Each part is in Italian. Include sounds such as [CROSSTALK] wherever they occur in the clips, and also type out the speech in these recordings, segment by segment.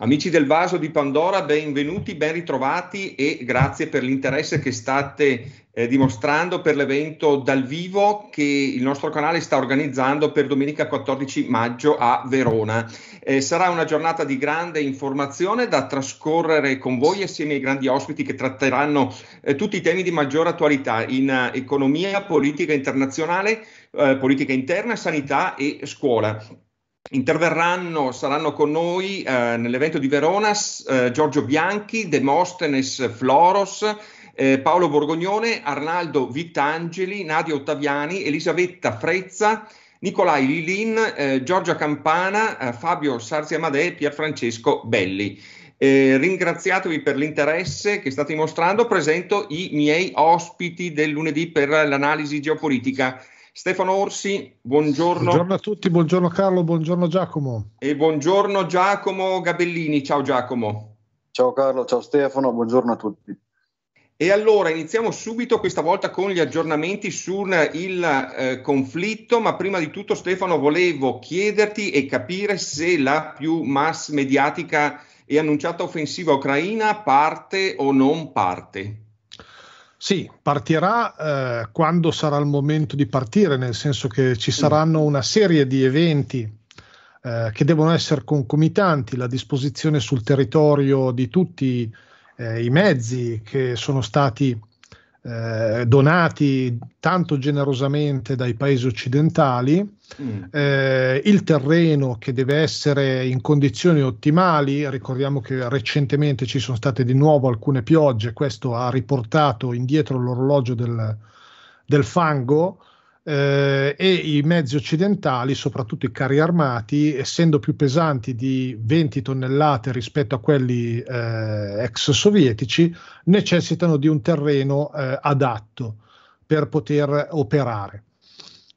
Amici del vaso di Pandora, benvenuti, ben ritrovati e grazie per l'interesse che state eh, dimostrando per l'evento dal vivo che il nostro canale sta organizzando per domenica 14 maggio a Verona. Eh, sarà una giornata di grande informazione da trascorrere con voi assieme ai grandi ospiti che tratteranno eh, tutti i temi di maggiore attualità in eh, economia, politica internazionale, eh, politica interna, sanità e scuola. Interverranno, saranno con noi eh, nell'evento di Verona eh, Giorgio Bianchi, Demostenes Floros, eh, Paolo Borgognone, Arnaldo Vitangeli, Nadia Ottaviani, Elisabetta Frezza, Nicolai Lilin, eh, Giorgia Campana, eh, Fabio Sarziamade e Pierfrancesco Belli. Eh, ringraziatevi per l'interesse che state mostrando. Presento i miei ospiti del lunedì per l'analisi geopolitica Stefano Orsi, buongiorno. Buongiorno a tutti, buongiorno Carlo, buongiorno Giacomo. E buongiorno Giacomo Gabellini, ciao Giacomo. Ciao Carlo, ciao Stefano, buongiorno a tutti. E allora iniziamo subito questa volta con gli aggiornamenti sul il, eh, conflitto, ma prima di tutto Stefano volevo chiederti e capire se la più mass mediatica e annunciata offensiva ucraina parte o non parte. Sì, partirà eh, quando sarà il momento di partire, nel senso che ci saranno una serie di eventi eh, che devono essere concomitanti, la disposizione sul territorio di tutti eh, i mezzi che sono stati eh, donati tanto generosamente dai paesi occidentali, mm. eh, il terreno che deve essere in condizioni ottimali, ricordiamo che recentemente ci sono state di nuovo alcune piogge, questo ha riportato indietro l'orologio del, del fango, eh, e i mezzi occidentali, soprattutto i carri armati, essendo più pesanti di 20 tonnellate rispetto a quelli eh, ex sovietici, necessitano di un terreno eh, adatto per poter operare.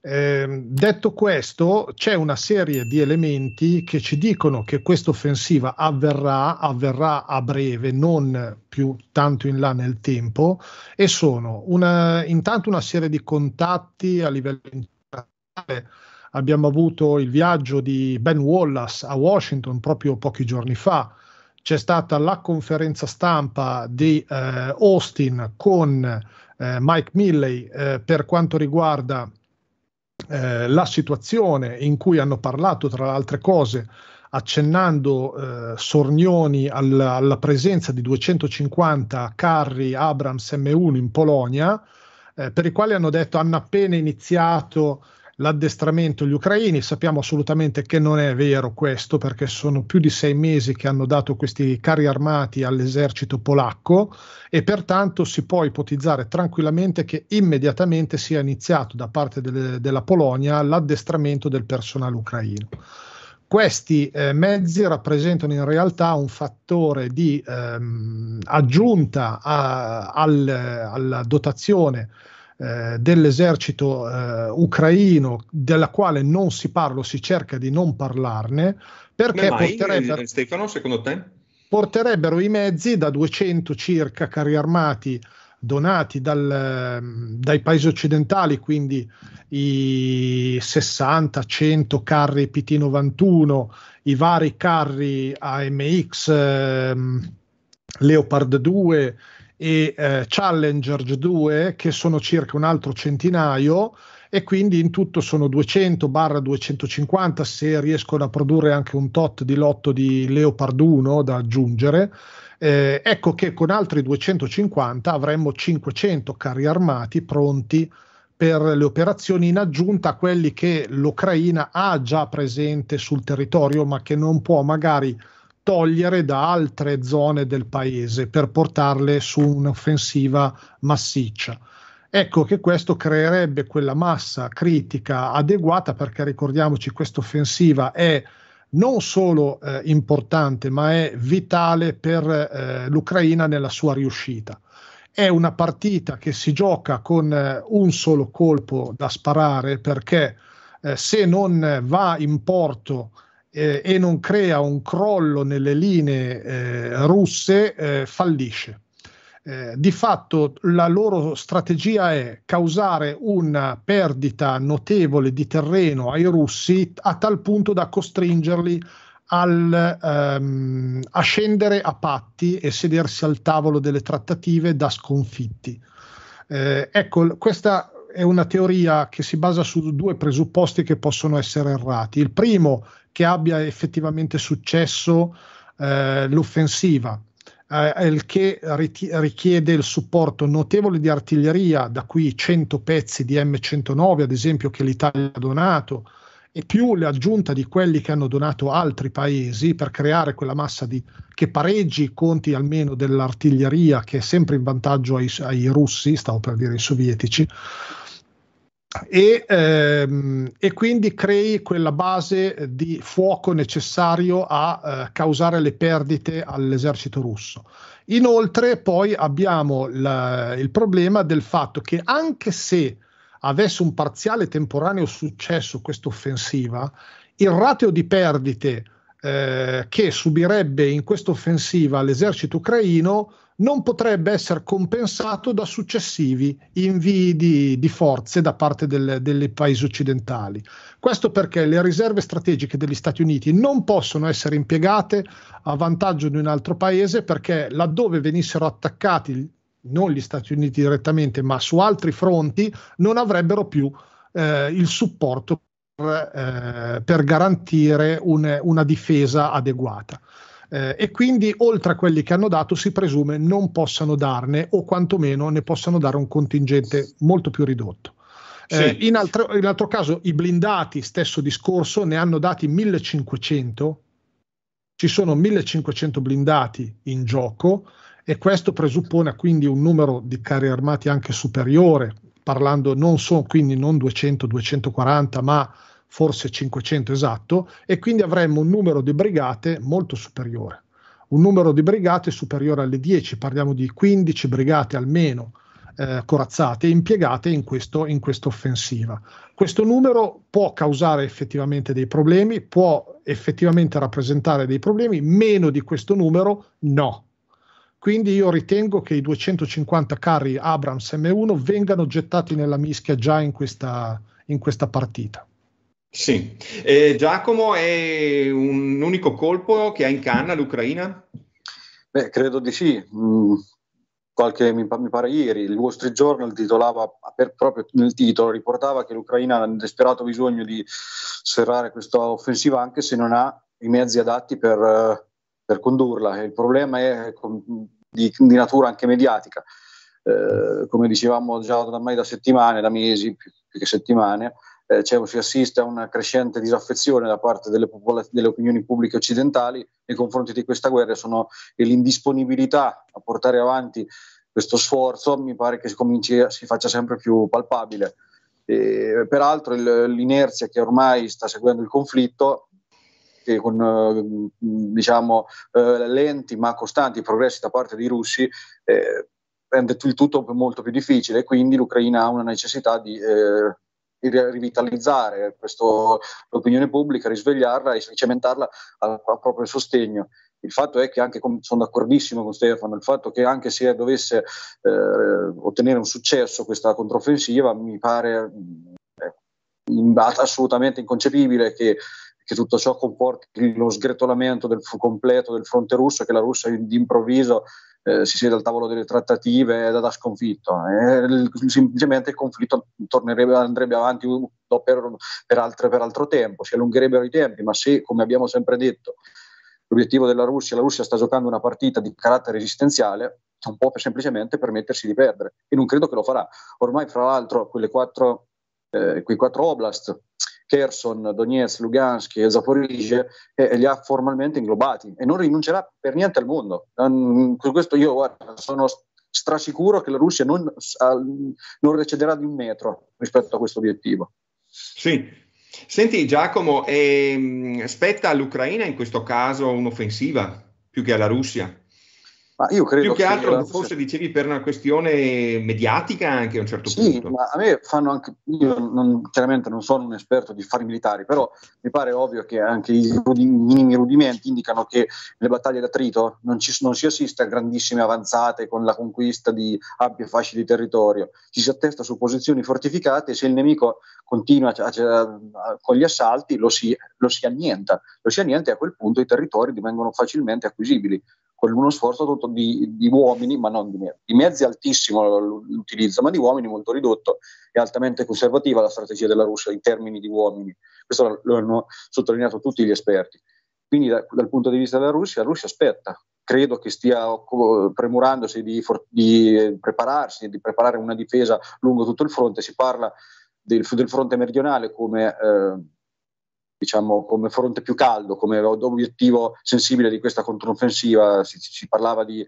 Eh, detto questo, c'è una serie di elementi che ci dicono che questa offensiva avverrà, avverrà a breve, non più tanto in là nel tempo, e sono una, intanto una serie di contatti a livello internazionale. Abbiamo avuto il viaggio di Ben Wallace a Washington proprio pochi giorni fa. C'è stata la conferenza stampa di eh, Austin con eh, Mike Milley eh, per quanto riguarda eh, la situazione in cui hanno parlato, tra le altre cose, accennando eh, Sornioni alla, alla presenza di 250 carri Abrams M1 in Polonia, eh, per i quali hanno detto hanno appena iniziato l'addestramento agli ucraini. Sappiamo assolutamente che non è vero questo perché sono più di sei mesi che hanno dato questi carri armati all'esercito polacco e pertanto si può ipotizzare tranquillamente che immediatamente sia iniziato da parte delle, della Polonia l'addestramento del personale ucraino. Questi eh, mezzi rappresentano in realtà un fattore di ehm, aggiunta a, al, alla dotazione eh, dell'esercito eh, ucraino, della quale non si parla, si cerca di non parlarne, perché porterebbe... Eh, Stefano, secondo te? porterebbero i mezzi da 200 circa carri armati donati dal, ehm, dai paesi occidentali, quindi i 60-100 carri PT-91, i vari carri AMX, eh, Leopard 2, e eh, Challenger 2 che sono circa un altro centinaio e quindi in tutto sono 200-250 se riescono a produrre anche un tot di lotto di Leopard 1 da aggiungere. Eh, ecco che con altri 250 avremmo 500 carri armati pronti per le operazioni in aggiunta a quelli che l'Ucraina ha già presente sul territorio ma che non può magari togliere da altre zone del paese per portarle su un'offensiva massiccia. Ecco che questo creerebbe quella massa critica adeguata perché ricordiamoci questa offensiva è non solo eh, importante ma è vitale per eh, l'Ucraina nella sua riuscita. È una partita che si gioca con eh, un solo colpo da sparare perché eh, se non va in porto eh, e non crea un crollo nelle linee eh, russe, eh, fallisce. Eh, di fatto la loro strategia è causare una perdita notevole di terreno ai russi a tal punto da costringerli al, ehm, a scendere a patti e sedersi al tavolo delle trattative da sconfitti. Eh, ecco, questa è una teoria che si basa su due presupposti che possono essere errati. Il primo, che abbia effettivamente successo eh, l'offensiva, eh, il che riti- richiede il supporto notevole di artiglieria, da qui 100 pezzi di M109, ad esempio, che l'Italia ha donato, e più l'aggiunta di quelli che hanno donato altri paesi per creare quella massa di, che pareggi i conti almeno dell'artiglieria che è sempre in vantaggio ai, ai russi, stavo per dire ai sovietici, e, ehm, e, quindi crei quella base di fuoco necessario a eh, causare le perdite all'esercito russo. Inoltre poi abbiamo la, il problema del fatto che anche se avesse un parziale temporaneo successo questa offensiva, il ratio di perdite eh, che subirebbe in questa offensiva l'esercito ucraino non potrebbe essere compensato da successivi invii di, di forze da parte dei paesi occidentali. Questo perché le riserve strategiche degli Stati Uniti non possono essere impiegate a vantaggio di un altro paese perché laddove venissero attaccati non gli Stati Uniti direttamente, ma su altri fronti, non avrebbero più eh, il supporto per, eh, per garantire un, una difesa adeguata. Eh, e quindi oltre a quelli che hanno dato si presume non possano darne o quantomeno ne possano dare un contingente molto più ridotto. Eh, sì. in, altro, in, altro, caso i blindati, stesso discorso, ne hanno dati 1500, ci sono 1500 blindati in gioco, e questo presuppone quindi un numero di carri armati anche superiore, parlando non so, quindi non 200-240 ma forse 500 esatto, e quindi avremmo un numero di brigate molto superiore. Un numero di brigate superiore alle 10, parliamo di 15 brigate almeno eh, corazzate impiegate in, questo, in questa offensiva. Questo numero può causare effettivamente dei problemi, può effettivamente rappresentare dei problemi, meno di questo numero no quindi io ritengo che i 250 carri Abrams M1 vengano gettati nella mischia già in questa, in questa partita. Sì, eh, Giacomo è un unico colpo che ha in canna l'Ucraina? Beh, credo di sì. Mm, qualche, mi, mi, pare ieri, il Wall Street Journal titolava, per, proprio nel titolo, riportava che l'Ucraina ha un desperato bisogno di serrare questa offensiva anche se non ha i mezzi adatti per... Eh, per condurla. Il problema è di, di natura anche mediatica. Eh, come dicevamo già ormai da settimane, da mesi, più, più che settimane, eh, cioè, si assiste a una crescente disaffezione da parte delle, popol- delle, opinioni pubbliche occidentali nei confronti di questa guerra sono, e l'indisponibilità a portare avanti questo sforzo mi pare che si, cominci, si faccia sempre più palpabile. E, peraltro il, l'inerzia che ormai sta seguendo il conflitto con eh, mm, diciamo, eh, lenti ma costanti progressi da parte dei russi, rende eh, il tutto molto più difficile. Quindi l'Ucraina ha una necessità di rivitalizzare questo, l'opinione pubblica, risvegliarla e cementarla al, al proprio sostegno. Il fatto è che anche, sono d'accordissimo con Stefano, il fatto che anche se dovesse eh, ottenere un successo questa controffensiva mi pare eh, assolutamente inconcepibile che che tutto ciò comporti lo sgretolamento del completo del fronte russo, che la Russia d'improvviso eh, si siede al tavolo delle trattative ed è da sconfitto. Eh, il, semplicemente il conflitto andrebbe avanti per, per, altre, per altro tempo, si allungherebbero i tempi, ma se, come abbiamo sempre detto, l'obiettivo della Russia, la Russia sta giocando una partita di carattere esistenziale, non può per, semplicemente permettersi di perdere e non credo che lo farà. Ormai, fra l'altro, quelle quattro, eh, quei quattro oblast Kherson, Donetsk, Lugansk e Zaporizhia e eh, li ha formalmente inglobati e non rinuncerà per niente al mondo. Um, questo io guarda, sono strasicuro che la Russia non, uh, non recederà di un metro rispetto a questo obiettivo. Sì. Senti Giacomo, ehm, spetta all'Ucraina in questo caso un'offensiva più che alla Russia? Ma io credo Più che, che altro realtà, forse dicevi per una questione mediatica anche a un certo sì, punto. Ma a me fanno anche, io non, chiaramente non sono un esperto di affari militari, però mi pare ovvio che anche i minimi rudimenti indicano che nelle battaglie d'attrito non, ci, non si assiste a grandissime avanzate con la conquista di ampie fasce di territorio, ci si attesta su posizioni fortificate e se il nemico continua a, a, a, con gli assalti lo si, lo si annienta, lo si annienta e a quel punto i territori divengono facilmente acquisibili con uno sforzo di, di, uomini, ma non di mezzi. Di mezzi altissimo l'utilizzo, ma di uomini molto ridotto. È altamente conservativa la strategia della Russia in termini di uomini. Questo lo hanno sottolineato tutti gli esperti. Quindi da, dal punto di vista della Russia, la Russia aspetta. Credo che stia premurandosi di, for- di prepararsi, di preparare una difesa lungo tutto il fronte. Si parla del, del fronte meridionale come... Eh, diciamo, come fronte più caldo, come obiettivo sensibile di questa controffensiva, si, si parlava di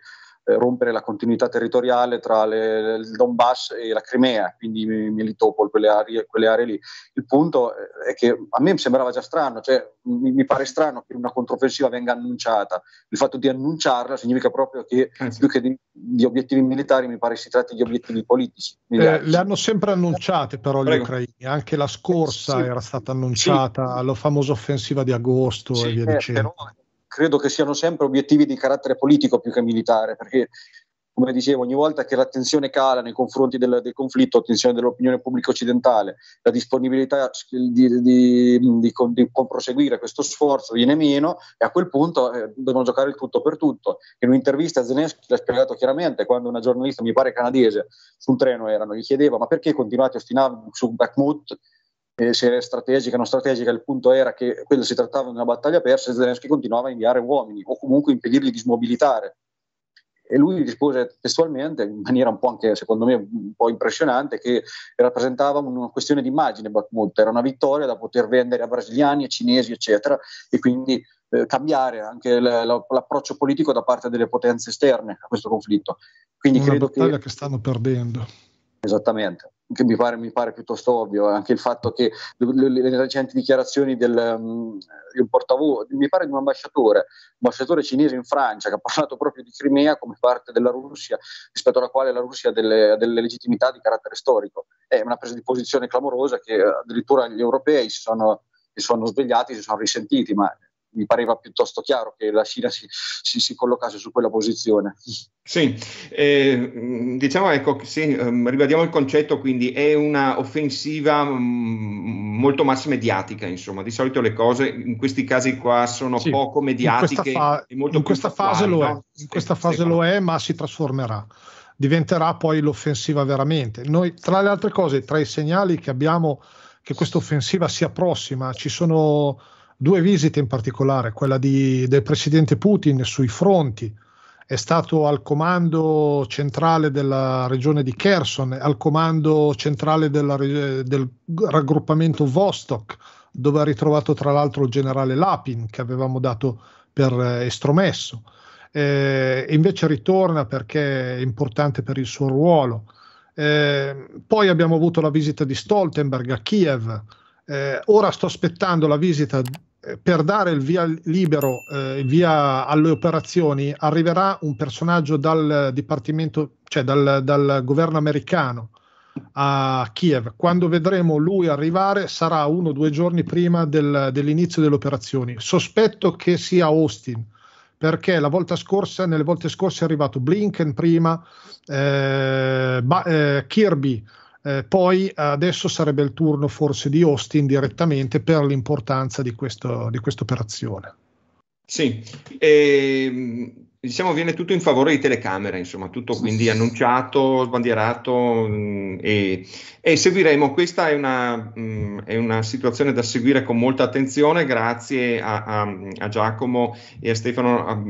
eh, rompere la continuità territoriale tra le, il Donbass e la Crimea, quindi Militopol, quelle aree, quelle aree lì. Il punto eh, è che a me sembrava già strano, cioè mi, mi, pare strano che una controffensiva venga annunciata. Il fatto di annunciarla significa proprio che eh sì. più che di, di, obiettivi militari mi pare si tratti di obiettivi politici. Eh, le hanno sempre annunciate però Prego. gli ucraini, anche la scorsa sì. era stata annunciata sì. la famosa offensiva di agosto e via eh, dicendo. Però, credo che siano sempre obiettivi di carattere politico più che militare, perché come dicevo, ogni volta che l'attenzione cala nei confronti del, del conflitto, attenzione dell'opinione pubblica occidentale, la disponibilità di, di, di, di proseguire questo sforzo viene meno e a quel punto eh, dobbiamo giocare il tutto per tutto. In un'intervista Zelensky l'ha spiegato chiaramente quando una giornalista, mi pare canadese, su un treno erano, gli chiedeva ma perché continuate a ostinare su Bakhmut? eh, se era strategica o non strategica, il punto era che quello si trattava di una battaglia persa e Zelensky continuava a inviare uomini o comunque impedirli di smobilitare. E lui rispose testualmente, in maniera un po' anche, secondo me, un po' impressionante, che rappresentava una questione di immagine Bakhmut, era una vittoria da poter vendere a brasiliani, a cinesi, eccetera, e quindi eh, cambiare anche l- l- l'approccio politico da parte delle potenze esterne a questo conflitto. Quindi una battaglia che... che stanno perdendo. Esattamente, che mi pare, mi pare, piuttosto ovvio, eh. anche il fatto che le, le, le recenti dichiarazioni del mm, um, portavoce, mi pare di un ambasciatore, ambasciatore cinese in Francia, che ha parlato proprio di Crimea come parte della Russia, rispetto alla quale la Russia ha delle, delle legittimità di carattere storico. È una presa di posizione clamorosa che eh, addirittura gli europei si sono, si sono svegliati, si sono risentiti, ma mi pareva piuttosto chiaro che la Cina si, si, si collocasse su quella posizione. Sì, eh, mm, diciamo ecco, sì, ehm, ribadiamo il concetto, quindi è una offensiva mm, mm, molto mass mediatica, insomma, di solito le cose in questi casi qua sono sì, poco mediatiche. In questa, fa- in questa fase, lo è, in questa fase lo è, ma si trasformerà diventerà poi l'offensiva veramente. Noi, tra le altre cose, tra i segnali che abbiamo che questa offensiva sia prossima, ci sono due visite in particolare, quella di, del presidente Putin sui fronti, è stato al comando centrale della regione di Kherson, al comando centrale della, del raggruppamento Vostok, dove ha ritrovato tra l'altro il generale Lapin che avevamo dato per eh, estromesso. Eh, invece ritorna perché è importante per il suo ruolo. Eh, poi abbiamo avuto la visita di Stoltenberg a Kiev, eh, ora sto aspettando la visita eh, per dare il via libero, eh, via alle operazioni, arriverà un personaggio dal dipartimento, cioè dal, dal, governo americano a Kiev. Quando vedremo lui arrivare sarà uno o due giorni prima del, dell'inizio delle operazioni. Sospetto che sia Austin, perché la volta scorsa, nelle volte scorse è arrivato Blinken prima, eh, ba- eh, Kirby eh, poi adesso sarebbe il turno forse di Austin direttamente per l'importanza di, questa operazione. Sì, e, ehm, diciamo viene tutto in favore di telecamere, insomma, tutto quindi annunciato, sbandierato mm, e, e, seguiremo. Questa è una, mh, mm, è una, situazione da seguire con molta attenzione, grazie a, a, a Giacomo e a Stefano. A,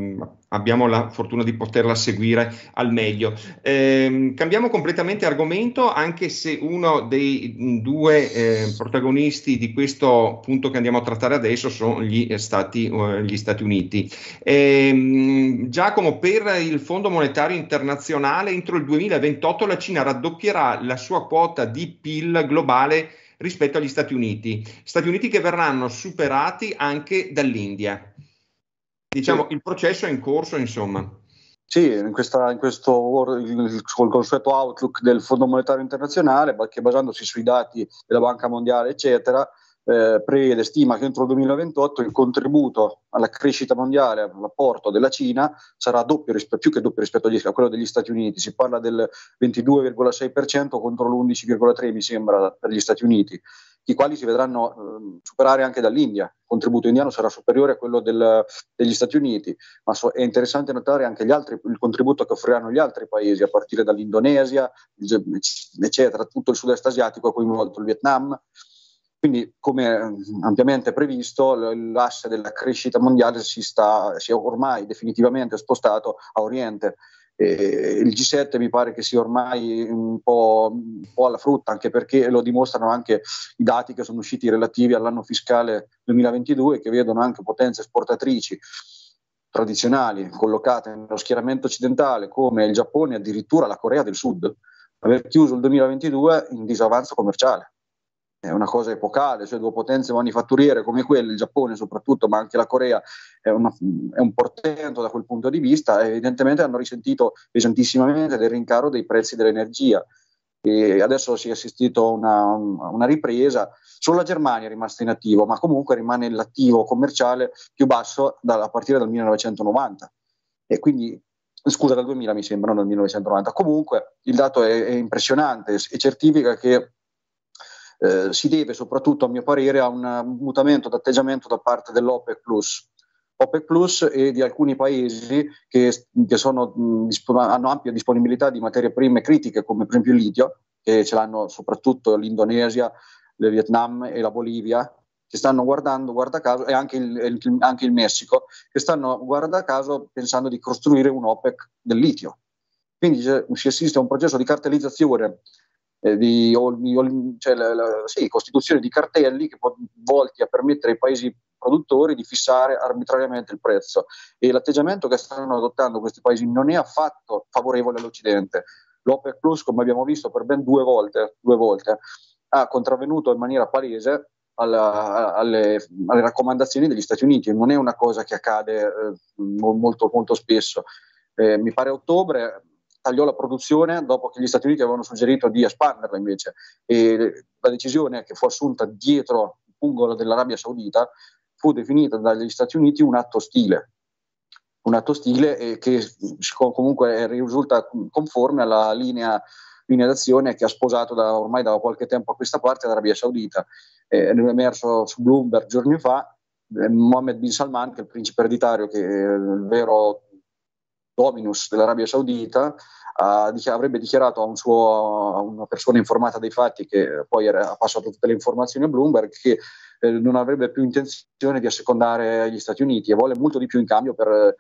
abbiamo la fortuna di poterla seguire al meglio. Eh, cambiamo completamente argomento, anche se uno dei due eh, protagonisti di questo punto che andiamo a trattare adesso sono gli eh, Stati, eh, gli Stati Uniti. Ehm, Giacomo, per il Fondo Monetario Internazionale, entro il 2028 la Cina raddoppierà la sua quota di PIL globale rispetto agli Stati Uniti, Stati Uniti che verranno superati anche dall'India diciamo sì. il processo è in corso, insomma. Sì, in, questa, in questo col consueto outlook del Fondo Monetario Internazionale, che basandosi sui dati della Banca Mondiale, eccetera, eh, prevede, stima che entro il 2028 il contributo alla crescita mondiale, all'apporto della Cina, sarà doppio, più che doppio rispetto a quello degli Stati Uniti. Si parla del 22,6% contro l'11,3% mi sembra per gli Stati Uniti i quali si vedranno eh, superare anche dall'India. Il contributo indiano sarà superiore a quello del, degli Stati Uniti, ma so, è interessante notare anche altri, il contributo che offriranno gli altri paesi, a partire dall'Indonesia, eccetera, tutto il sud-est asiatico coinvolto il Vietnam. Quindi, come ehm, ampiamente previsto, l'asse della crescita mondiale si, sta, si è ormai definitivamente spostato a Oriente. Eh, il G7 mi pare che sia ormai un po', un po', alla frutta, anche perché lo dimostrano anche i dati che sono usciti relativi all'anno fiscale 2022, che vedono anche potenze esportatrici tradizionali collocate nello schieramento occidentale come il Giappone, e addirittura la Corea del Sud, aver chiuso il 2022 in disavanzo commerciale è una cosa epocale, cioè due potenze manifatturiere come quelle, il Giappone soprattutto, ma anche la Corea, è, una, è un portento da quel punto di vista, evidentemente hanno risentito pesantissimamente del rincaro dei prezzi dell'energia. E adesso si è assistito a una, una, ripresa, solo la Germania è rimasta in attivo, ma comunque rimane l'attivo commerciale più basso da, a partire dal 1990. E quindi scusa, dal 2000 mi sembra, non dal 1990. Comunque il dato è, è impressionante e certifica che eh, si deve soprattutto, a mio parere, a un mutamento d'atteggiamento da parte dell'OPEC Plus. OPEC Plus e di alcuni paesi che, che sono, hanno ampia disponibilità di materie prime critiche, come per esempio il litio, che ce l'hanno soprattutto l'Indonesia, il Vietnam e la Bolivia, che stanno guardando, guarda caso, e anche il, anche il Messico, che stanno, guarda caso, pensando di costruire un OPEC del litio. Quindi si assiste a un processo di cartellizzazione eh, di, cioè, la, la, sì, costituzione di cartelli che volti a permettere ai paesi produttori di fissare arbitrariamente il prezzo. E l'atteggiamento che stanno adottando questi paesi non è affatto favorevole all'Occidente. L'OPEC Plus, come abbiamo visto per ben due volte, due volte ha contravvenuto in maniera palese alla, alle, alle, raccomandazioni degli Stati Uniti. Non è una cosa che accade eh, molto, molto spesso. Eh, mi pare a ottobre tagliò la produzione dopo che gli Stati Uniti avevano suggerito di espanderla invece e la decisione che fu assunta dietro il pungolo dell'Arabia Saudita fu definita dagli Stati Uniti un atto ostile, un atto ostile eh, che comunque risulta conforme alla linea, linea d'azione che ha sposato da, ormai da qualche tempo a questa parte l'Arabia Saudita. Eh, è emerso su Bloomberg giorni fa eh, Mohammed bin Salman, che è il principe ereditario, che è il vero Dominus dell'Arabia Saudita uh, dichi- avrebbe dichiarato a, un suo, a, una persona informata dei fatti, che poi era, ha passato tutte le informazioni a Bloomberg, che eh, non avrebbe più intenzione di assecondare gli Stati Uniti e vuole molto di più in cambio per eh,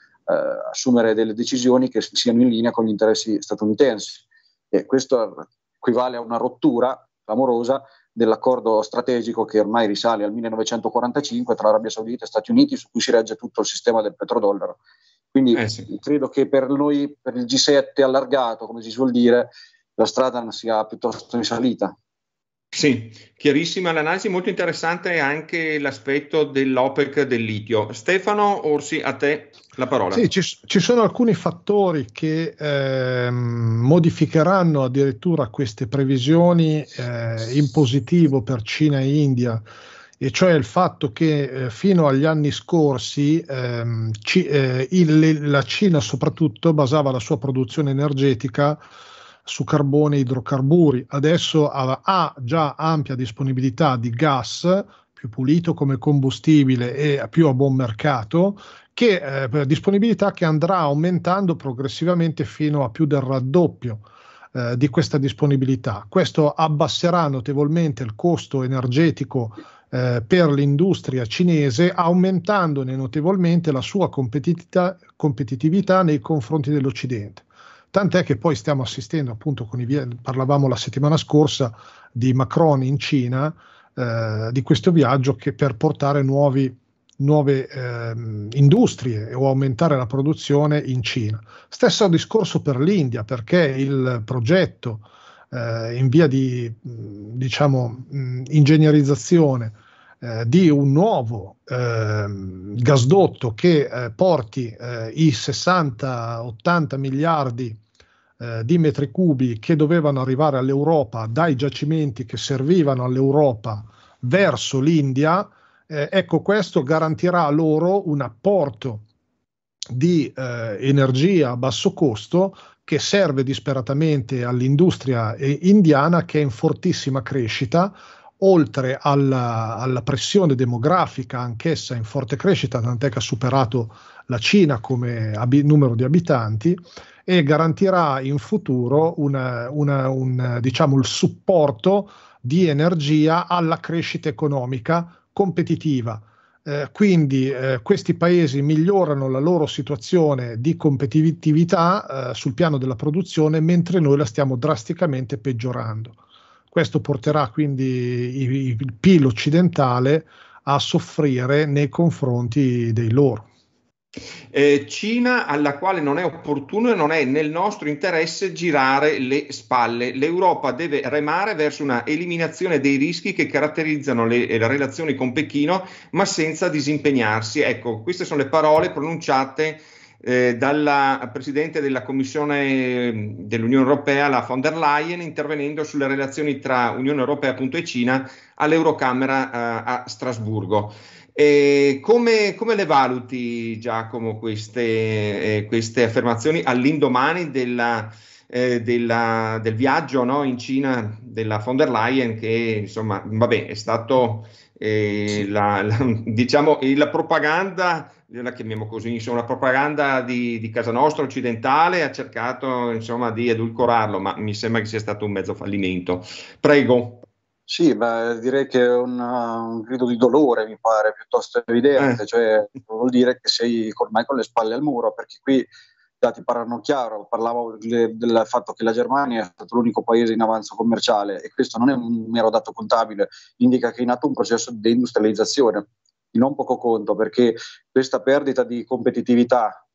assumere delle decisioni che siano in linea con gli interessi statunitensi. E questo equivale a una rottura clamorosa dell'accordo strategico che ormai risale al 1945 tra Arabia Saudita e Stati Uniti, su cui si regge tutto il sistema del petrodollaro. Quindi eh sì. credo che per noi, per il G7 allargato, come si suol dire, la strada sia piuttosto in salita. Sì, chiarissima l'analisi, molto interessante anche l'aspetto dell'OPEC del litio. Stefano Orsi, a te la parola. Sì, ci, ci sono alcuni fattori che eh, modificheranno addirittura queste previsioni eh, in positivo per Cina e India e cioè il fatto che eh, fino agli anni scorsi ehm, ci, eh, il, la Cina soprattutto basava la sua produzione energetica su carbone e idrocarburi, adesso ha, ha già ampia disponibilità di gas più pulito come combustibile e più a buon mercato che eh, disponibilità che andrà aumentando progressivamente fino a più del raddoppio eh, di questa disponibilità. Questo abbasserà notevolmente il costo energetico eh, per l'industria cinese, aumentandone notevolmente la sua competitività, competitività nei confronti dell'Occidente. Tant'è che poi stiamo assistendo, appunto, via- parlavamo la settimana scorsa di Macron in Cina, eh, di questo viaggio che per portare nuovi, nuove eh, industrie o aumentare la produzione in Cina. Stesso discorso per l'India, perché il progetto eh, in via di diciamo, mh, ingegnerizzazione eh, di un nuovo eh, gasdotto che eh, porti eh, i 60-80 miliardi eh, di metri cubi che dovevano arrivare all'Europa dai giacimenti che servivano all'Europa verso l'India, ecco questo garantirà loro un apporto di energia a basso costo che serve disperatamente all'industria indiana che è in fortissima crescita oltre alla, alla, pressione demografica anch'essa in forte crescita, tant'è che ha superato la Cina come ab- numero di abitanti, e garantirà in futuro una, una, un, diciamo, il supporto di energia alla crescita economica competitiva. Eh, quindi eh, questi paesi migliorano la loro situazione di competitività eh, sul piano della produzione, mentre noi la stiamo drasticamente peggiorando. Questo porterà quindi il PIL occidentale a soffrire nei confronti dei loro. Eh, Cina alla quale non è opportuno e non è nel nostro interesse girare le spalle. L'Europa deve remare verso una eliminazione dei rischi che caratterizzano le, eh, le relazioni con Pechino, ma senza disimpegnarsi. Ecco, queste sono le parole pronunciate eh, dalla Presidente della Commissione mm, dell'Unione Europea, la von der Leyen, intervenendo sulle relazioni tra Unione Europea appunto, e Cina all'Eurocamera eh, a Strasburgo. Come, come, le valuti Giacomo queste, eh, queste affermazioni all'indomani della, eh, della, del viaggio no, in Cina della von der Leyen che insomma vabbè, è stato eh, la, la, [LAUGHS] diciamo, la propaganda, la chiamiamo così, insomma, la propaganda di, di, casa nostra occidentale ha cercato insomma, di edulcorarlo, ma mi sembra che sia stato un mezzo fallimento. Prego. Sì, ma direi che è un, un grido di dolore, mi pare, piuttosto evidente, eh. cioè vuol dire che sei ormai con le spalle al muro, perché qui dati parlano chiaro, parlavo del fatto che la Germania è stato l'unico paese in avanzo commerciale e questo non è un mero dato contabile, indica che è nato un processo di deindustrializzazione di non poco conto perché questa perdita di competitività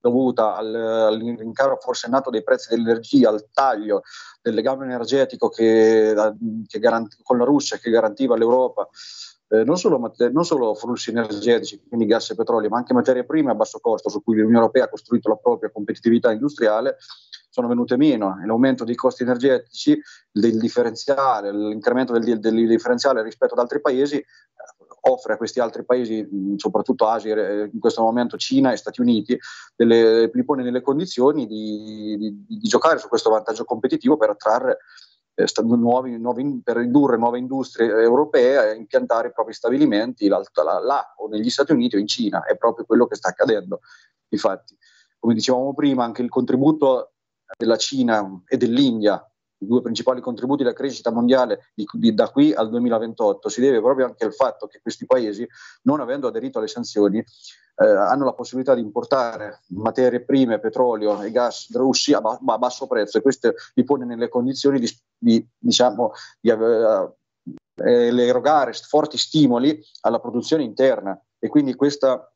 dovuta al, all'incaro forsennato dei prezzi dell'energia, al taglio del legame energetico che, che garant- con la Russia che garantiva l'Europa eh, non, solo mater- non solo flussi energetici, quindi gas e petrolio, ma anche materie prime a basso costo su cui l'Unione Europea ha costruito la propria competitività industriale, sono venute meno. L'aumento dei costi energetici, del differenziale, l'incremento del, del differenziale rispetto ad altri paesi eh, offre a questi altri paesi, soprattutto Asia, eh, in questo momento Cina e Stati Uniti, delle, li pone nelle condizioni di, di, di giocare su questo vantaggio competitivo per attrarre eh, nuovi, nuovi, per ridurre nuove industrie europee a impiantare i propri stabilimenti là, là o negli Stati Uniti o in Cina. È proprio quello che sta accadendo. Infatti, come dicevamo prima, anche il contributo della Cina e dell'India i due principali contributi alla crescita mondiale di, di, da qui al 2028 si deve proprio anche al fatto che questi paesi, non avendo aderito alle sanzioni, eh, hanno la possibilità di importare materie prime, petrolio e gas russi a, a basso prezzo e questo li pone nelle condizioni di, di diciamo, di av- eh, eh, erogare forti stimoli alla produzione interna e quindi questa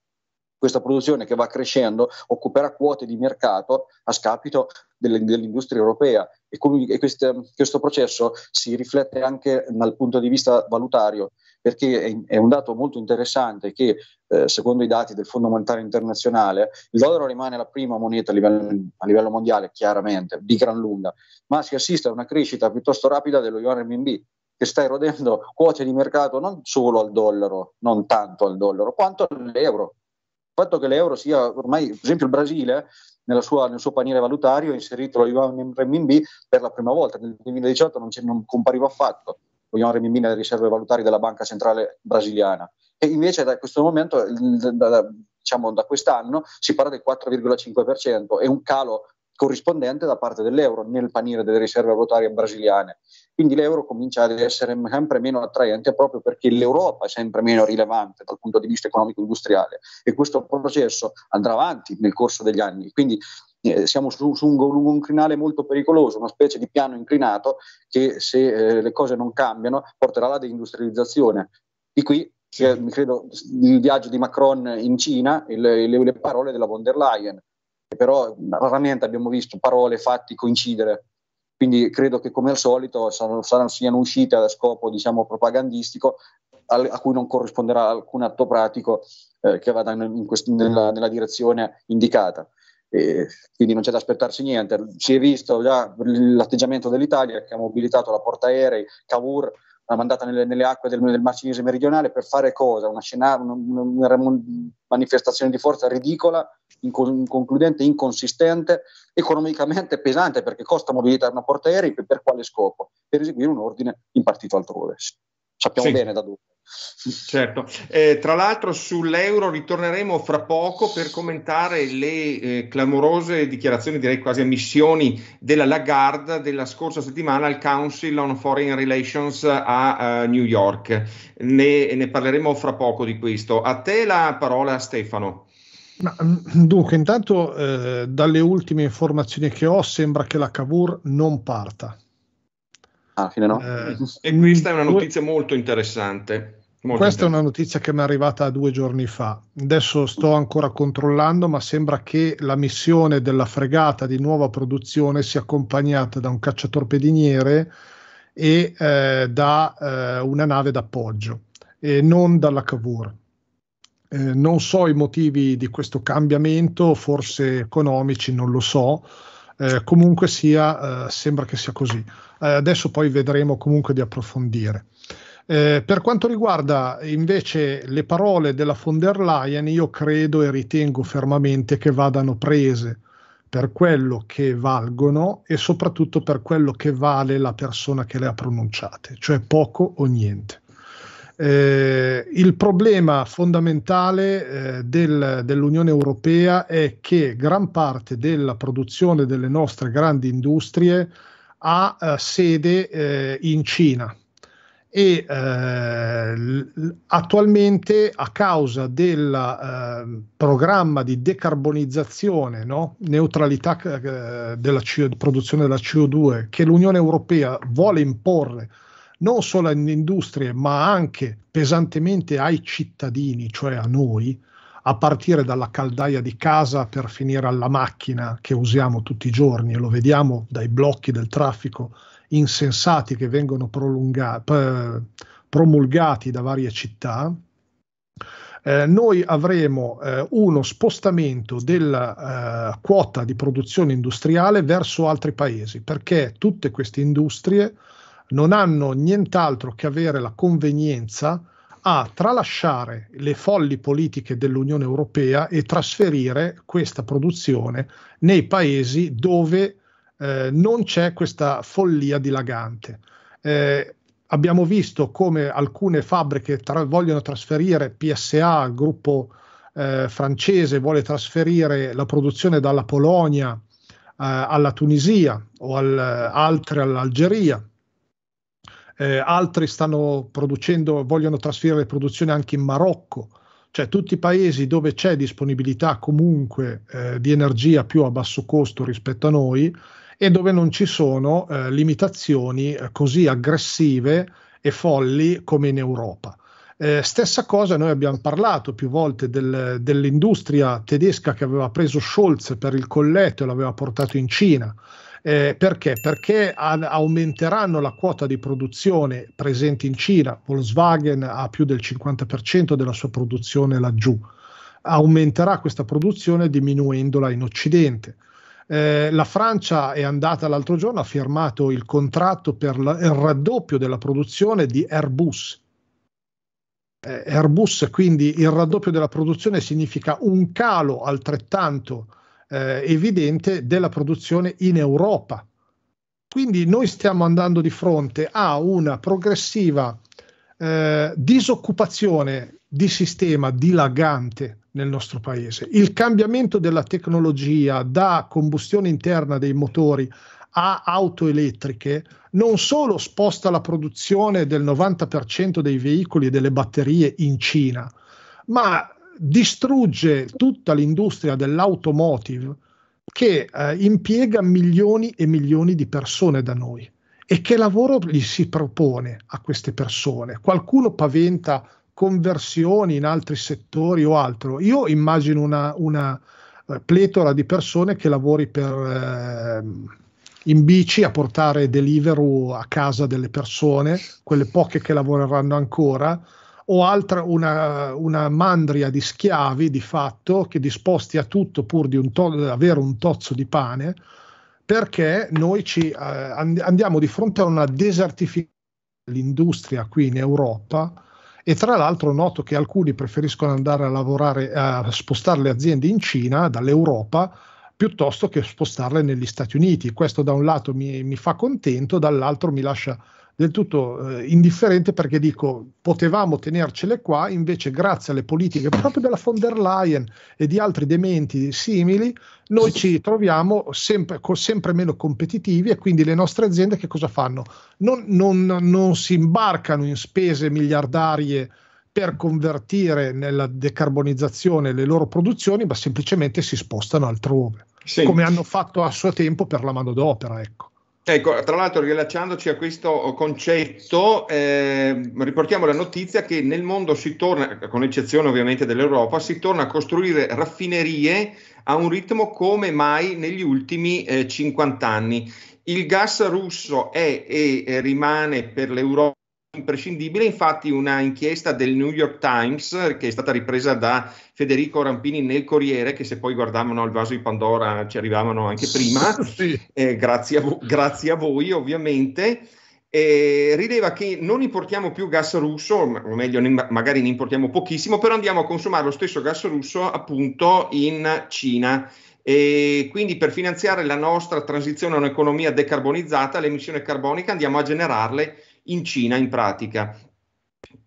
questa produzione che va crescendo occuperà quote di mercato a scapito dell'industria europea e, come, e queste, questo processo si riflette anche dal punto di vista valutario perché è, è un dato molto interessante che eh, secondo i dati del Fondo Monetario Internazionale il dollaro rimane la prima moneta a livello, a livello mondiale chiaramente di gran lunga ma si assiste a una crescita piuttosto rapida dello yuan RMB che sta erodendo quote di mercato non solo al dollaro, non tanto al dollaro, quanto all'euro. Il fatto che l'euro sia ormai, per esempio il Brasile, sua, nel suo paniere valutario ha inserito lo yuan in renminbi per la prima volta, nel 2018 non, non compariva affatto lo yuan renminbi nelle riserve valutarie della banca centrale brasiliana. E invece da questo momento, da, da, diciamo da quest'anno, si parla del 4,5%, è un calo corrispondente da parte dell'euro nel panire delle riserve valutarie brasiliane. Quindi l'euro comincia ad essere sempre meno attraente proprio perché l'Europa è sempre meno rilevante dal punto di vista economico-industriale e questo processo andrà avanti nel corso degli anni. Quindi eh, siamo su, su, un, lungo incrinale molto pericoloso, una specie di piano inclinato che se eh, le cose non cambiano porterà alla deindustrializzazione. Di qui eh, credo il viaggio di Macron in Cina e le, le parole della von der Leyen però raramente abbiamo visto parole, e fatti coincidere. Quindi credo che come al solito saranno, saranno, siano uscite a scopo diciamo, propagandistico al, a cui non corrisponderà alcun atto pratico eh, che vada in quest- nella, nella, direzione indicata. E quindi non c'è da aspettarsi niente. Si è visto già l'atteggiamento dell'Italia che ha mobilitato la portaerei, Cavour l'ha mandata nelle, nelle acque del, del Mar Cinese meridionale per fare cosa? Una, scena, una, una manifestazione di forza ridicola inconcludente, inconsistente, economicamente pesante perché costa mobilitare una portaerei per, per quale scopo? Per eseguire un ordine impartito altrove. Sappiamo sì. bene da dove. Certo, eh, tra l'altro sull'euro ritorneremo fra poco per commentare le eh, clamorose dichiarazioni, direi quasi ammissioni, della Lagarde della scorsa settimana al Council on Foreign Relations a uh, New York. Ne, ne parleremo fra poco di questo. A te la parola Stefano. Ma, mm, dunque, intanto eh, dalle ultime informazioni che ho sembra che la Cavour non parta. Ah, fine no. Eh, e questa è una notizia molto interessante. Molto questa interessante. è una notizia che mi è arrivata due giorni fa. Adesso sto ancora controllando, ma sembra che la missione della fregata di nuova produzione sia accompagnata da un cacciatorpediniere e eh, da eh, una nave d'appoggio e non dalla Cavour. Eh, non so i motivi di questo cambiamento, forse economici, non lo so. Eh, comunque sia, eh, sembra che sia così. Eh, adesso poi vedremo comunque di approfondire. Eh, per quanto riguarda invece le parole della von der Leyen, io credo e ritengo fermamente che vadano prese per quello che valgono e soprattutto per quello che vale la persona che le ha pronunciate, cioè poco o niente. Eh, il problema fondamentale eh, del, dell'Unione Europea è che gran parte della produzione delle nostre grandi industrie ha eh, sede eh, in Cina e eh, attualmente a causa del eh, programma di decarbonizzazione, no? neutralità della CO- produzione della CO2 che l'Unione Europea vuole imporre non solo alle industrie, ma anche pesantemente ai cittadini, cioè a noi, a partire dalla caldaia di casa per finire alla macchina che usiamo tutti i giorni e lo vediamo dai blocchi del traffico insensati che vengono promulgati da varie città, eh, noi avremo eh, uno spostamento della eh, quota di produzione industriale verso altri paesi, perché tutte queste industrie non hanno nient'altro che avere la convenienza a tralasciare le folli politiche dell'Unione Europea e trasferire questa produzione nei paesi dove eh, non c'è questa follia dilagante. Eh, abbiamo visto come alcune fabbriche tra- vogliono trasferire PSA, il gruppo eh, francese vuole trasferire la produzione dalla Polonia eh, alla Tunisia o al, altre all'Algeria eh, altri stanno producendo, vogliono trasferire le produzioni anche in Marocco, cioè tutti i paesi dove c'è disponibilità comunque eh, di energia più a basso costo rispetto a noi e dove non ci sono eh, limitazioni eh, così aggressive e folli come in Europa. Eh, stessa cosa, noi abbiamo parlato più volte del, dell'industria tedesca che aveva preso Scholz per il colletto e l'aveva portato in Cina. Eh, perché? Perché a- aumenteranno la quota di produzione presente in Cina. Volkswagen ha più del 50% della sua produzione laggiù. Aumenterà questa produzione diminuendola in Occidente. Eh, la Francia è andata l'altro giorno, ha firmato il contratto per la- il raddoppio della produzione di Airbus, eh, Airbus, quindi il raddoppio della produzione significa un calo altrettanto eh, evidente della produzione in Europa. Quindi noi stiamo andando di fronte a una progressiva eh, disoccupazione di sistema dilagante nel nostro paese. Il cambiamento della tecnologia da combustione interna dei motori a auto elettriche non solo sposta la produzione del 90% dei veicoli e delle batterie in Cina, ma distrugge tutta l'industria dell'automotive che eh, impiega milioni e milioni di persone da noi. E che lavoro gli si propone a queste persone? Qualcuno paventa conversioni in altri settori o altro. Io immagino una, una eh, pletora di persone che lavori per, uh, in bici a portare delivery a casa delle persone, quelle poche che lavoreranno ancora, o altra, una, una, mandria di schiavi di fatto che disposti a tutto pur di un to- avere un tozzo di pane, perché noi ci eh, and- andiamo di fronte a una desertificazione dell'industria qui in Europa e tra l'altro noto che alcuni preferiscono andare a lavorare, a spostare le aziende in Cina dall'Europa piuttosto che spostarle negli Stati Uniti. Questo da un lato mi, mi fa contento, dall'altro mi lascia del tutto eh, indifferente perché dico potevamo tenercele qua, invece grazie alle politiche proprio della von der Leyen e di altri dementi simili, noi ci troviamo sempre, sempre meno competitivi e quindi le nostre aziende che cosa fanno? Non, non, non si imbarcano in spese miliardarie per convertire nella decarbonizzazione le loro produzioni, ma semplicemente si spostano altrove, sì. come hanno fatto a suo tempo per la manodopera. Ecco. Ecco, tra l'altro rilacciandoci a questo concetto, eh, riportiamo la notizia che nel mondo si torna, con eccezione ovviamente dell'Europa, si torna a costruire raffinerie a un ritmo come mai negli ultimi eh, 50 anni. Il gas russo è e rimane per l'Europa imprescindibile, infatti una inchiesta del New York Times che è stata ripresa da Federico Rampini nel Corriere, che se poi guardavano al vaso di Pandora ci arrivavano anche [LAUGHS] prima, sì. eh, grazie, a vo- grazie, a voi ovviamente, eh, rileva che non importiamo più gas russo, o meglio ne, magari ne importiamo pochissimo, però andiamo a consumare lo stesso gas russo appunto in Cina. E quindi per finanziare la nostra transizione a un'economia decarbonizzata, l'emissione carbonica andiamo a generarle in Cina in pratica.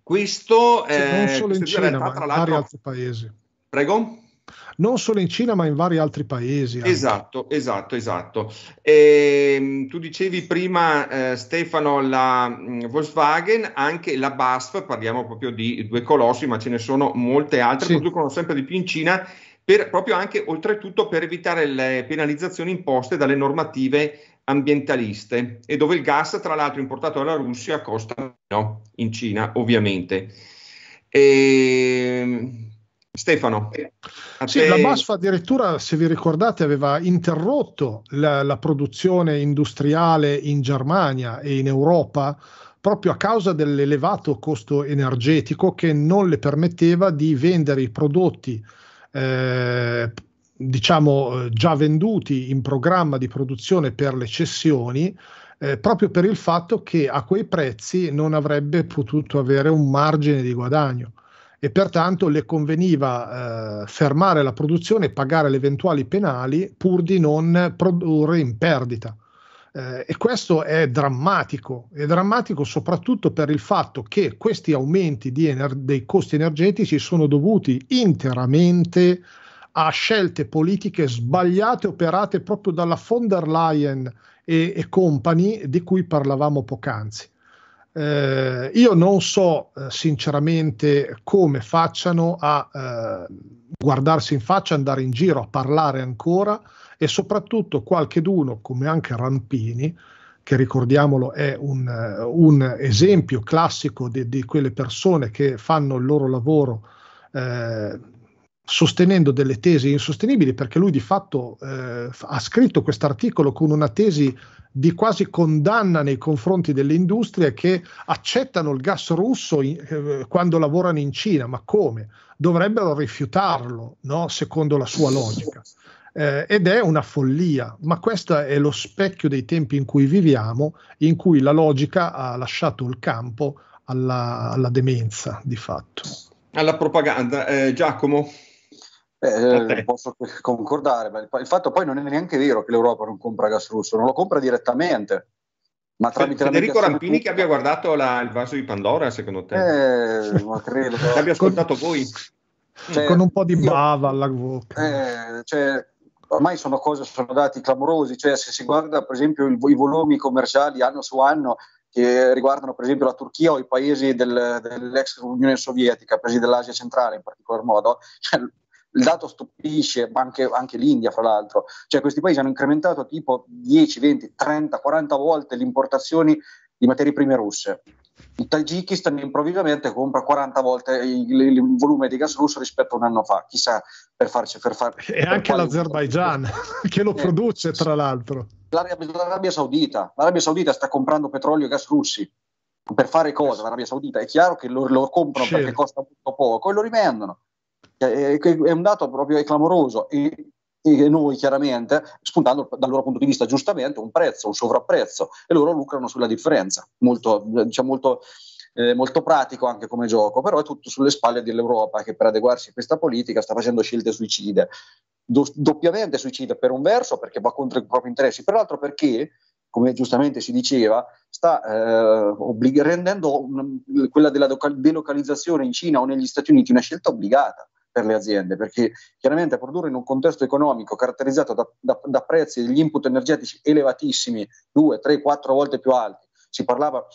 Questo è non eh, solo in Cina, realtà, ma in altri paesi. Prego? non solo in Cina ma in vari altri paesi. Anche. Esatto, esatto, esatto. E, ehm, tu dicevi prima eh, Stefano la mh, mm, Volkswagen, anche la BASF, parliamo proprio di due colossi ma ce ne sono molte altre, sì. producono sempre di più in Cina per, proprio anche oltretutto per evitare le penalizzazioni imposte dalle normative ambientaliste e dove il gas, tra l'altro importato dalla Russia, costa meno in Cina, ovviamente. E... Ehm, Stefano. Sì, te... la BASF addirittura, se vi ricordate, aveva interrotto la, la produzione industriale in Germania e in Europa proprio a causa dell'elevato costo energetico che non le permetteva di vendere i prodotti eh, diciamo eh, già venduti in programma di produzione per le cessioni, eh, proprio per il fatto che a quei prezzi non avrebbe potuto avere un margine di guadagno e pertanto le conveniva eh, fermare la produzione e pagare le eventuali penali pur di non produrre in perdita. Eh, e questo è drammatico, è drammatico soprattutto per il fatto che questi aumenti ener- dei costi energetici sono dovuti interamente a scelte politiche sbagliate operate proprio dalla von der Leyen e, e compagni di cui parlavamo poc'anzi. Eh, io non so eh, sinceramente come facciano a eh, guardarsi in faccia, andare in giro, a parlare ancora e soprattutto qualche d'uno come anche Rampini, che ricordiamolo è un, eh, un esempio classico di, di, quelle persone che fanno il loro lavoro eh, sostenendo delle tesi insostenibili, perché lui di fatto eh, ha scritto questo articolo con una tesi di quasi condanna nei confronti delle industrie che accettano il gas russo in, eh, quando lavorano in Cina, ma come? Dovrebbero rifiutarlo, no? secondo la sua logica. Eh, ed è una follia, ma questo è lo specchio dei tempi in cui viviamo, in cui la logica ha lasciato il campo alla, alla demenza, di fatto. Alla propaganda. Eh, Giacomo? Eh, eh, eh posso concordare, ma il fatto poi non è neanche vero che l'Europa non compra gas russo, non lo compra direttamente. Ma tramite Federico Rampini che abbia guardato la, il vaso di Pandora, secondo te? Eh, ma credo. che [LAUGHS] abbia ascoltato con, voi. Cioè, cioè, con un po' di bava alla bocca. Eh, cioè, ormai sono cose, sono dati clamorosi, cioè se si guarda per esempio il, i volumi commerciali anno su anno che riguardano per esempio la Turchia o i paesi del, dell'ex Unione Sovietica, paesi dell'Asia centrale in particolar modo, cioè, il dato stupisce, ma anche, anche l'India, fra l'altro. Cioè, questi paesi hanno incrementato tipo 10, 20, 30, 40 volte le importazioni di materie prime russe. Il Tagikistan improvvisamente compra 40 volte il, il, volume di gas russo rispetto a un anno fa, chissà per farci per far, E per anche l'Azerbaigian [LAUGHS] che lo eh, produce tra l'altro. L'Arabia, L'Arabia, Saudita, L'Arabia Saudita sta comprando petrolio e gas russi. Per fare cosa l'Arabia Saudita? È chiaro che lo, lo comprano C'è. perché costa molto poco e lo rivendono. Cioè, è, un dato proprio è clamoroso. E, e noi chiaramente, spuntando dal loro punto di vista giustamente, un prezzo, un sovrapprezzo, e loro lucrano sulla differenza, molto, diciamo, molto, eh, molto pratico anche come gioco, però è tutto sulle spalle dell'Europa che per adeguarsi a questa politica sta facendo scelte suicide, Do- doppiamente suicide per un verso perché va contro i propri interessi, per l'altro perché come giustamente si diceva, sta eh, obblig- rendendo una, quella della doca- delocalizzazione in Cina o negli Stati Uniti una scelta obbligata per le aziende, perché chiaramente produrre in un contesto economico caratterizzato da, da, da prezzi degli input energetici elevatissimi, due, tre, quattro volte più alti, si parlava,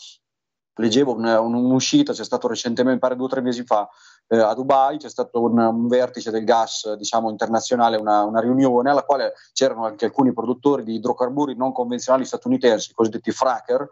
leggevo una, un'uscita, c'è stato recentemente, pare due o tre mesi fa, eh, a Dubai, c'è stato un, un vertice del gas diciamo, internazionale, una, una, riunione alla quale c'erano anche alcuni produttori di idrocarburi non convenzionali statunitensi, cosiddetti fracker.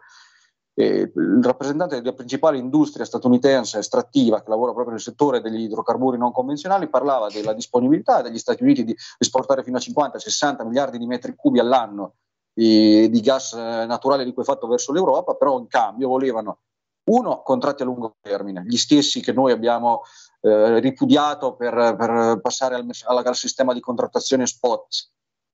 Eh, il rappresentante della principale industria statunitense estrattiva che lavora proprio nel settore degli idrocarburi non convenzionali parlava della disponibilità degli Stati Uniti di esportare fino a 50-60 miliardi di metri cubi all'anno di, di gas eh, naturale liquefatto verso l'Europa, però in cambio volevano uno, contratti a lungo termine, gli stessi che noi abbiamo eh, ripudiato per, per passare al, al, sistema di contrattazione spot,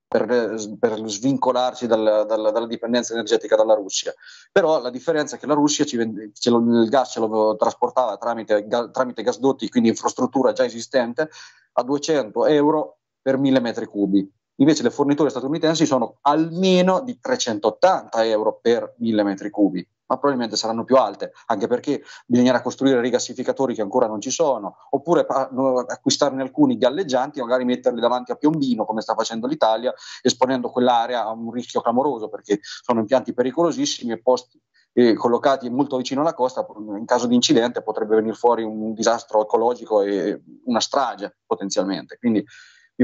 per, per svincolarci dal, dal, dalla dipendenza energetica dalla Russia. Però la differenza è che la Russia vende, lo, il gas ce lo trasportava tramite, ga, tramite gasdotti, quindi infrastruttura già esistente, a 200 euro per 1000 metri cubi Invece le forniture statunitensi sono almeno di 380 euro per 1000 metri cubi, ma probabilmente saranno più alte, anche perché bisognerà costruire rigassificatori che ancora non ci sono, oppure acquistarne alcuni galleggianti magari metterli davanti a Piombino, come sta facendo l'Italia, esponendo quell'area a un rischio clamoroso, perché sono impianti pericolosissimi e posti eh, collocati molto vicino alla costa, in caso di incidente potrebbe venire fuori un disastro ecologico e una strage potenzialmente. Quindi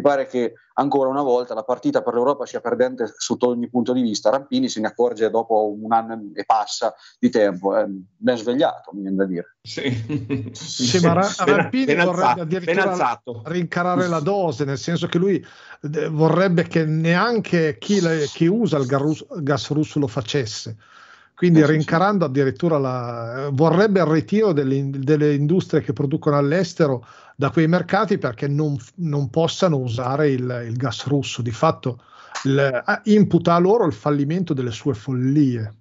mi pare che ancora una volta la partita per l'Europa sia perdente sotto ogni punto di vista. Rampini se ne accorge dopo un anno e passa di tempo. Eh, ben svegliato, mi viene da dire. Sì, sì ma Ra- Rampini ben vorrebbe addirittura rincarare la dose, nel senso che lui eh, vorrebbe che neanche chi, le, chi usa il gas russo lo facesse quindi eh, rincarando sì. addirittura la, vorrebbe il ritiro delle, delle, industrie che producono all'estero da quei mercati perché non, non possano usare il, il, gas russo. Di fatto il, ah, imputa a loro il fallimento delle sue follie.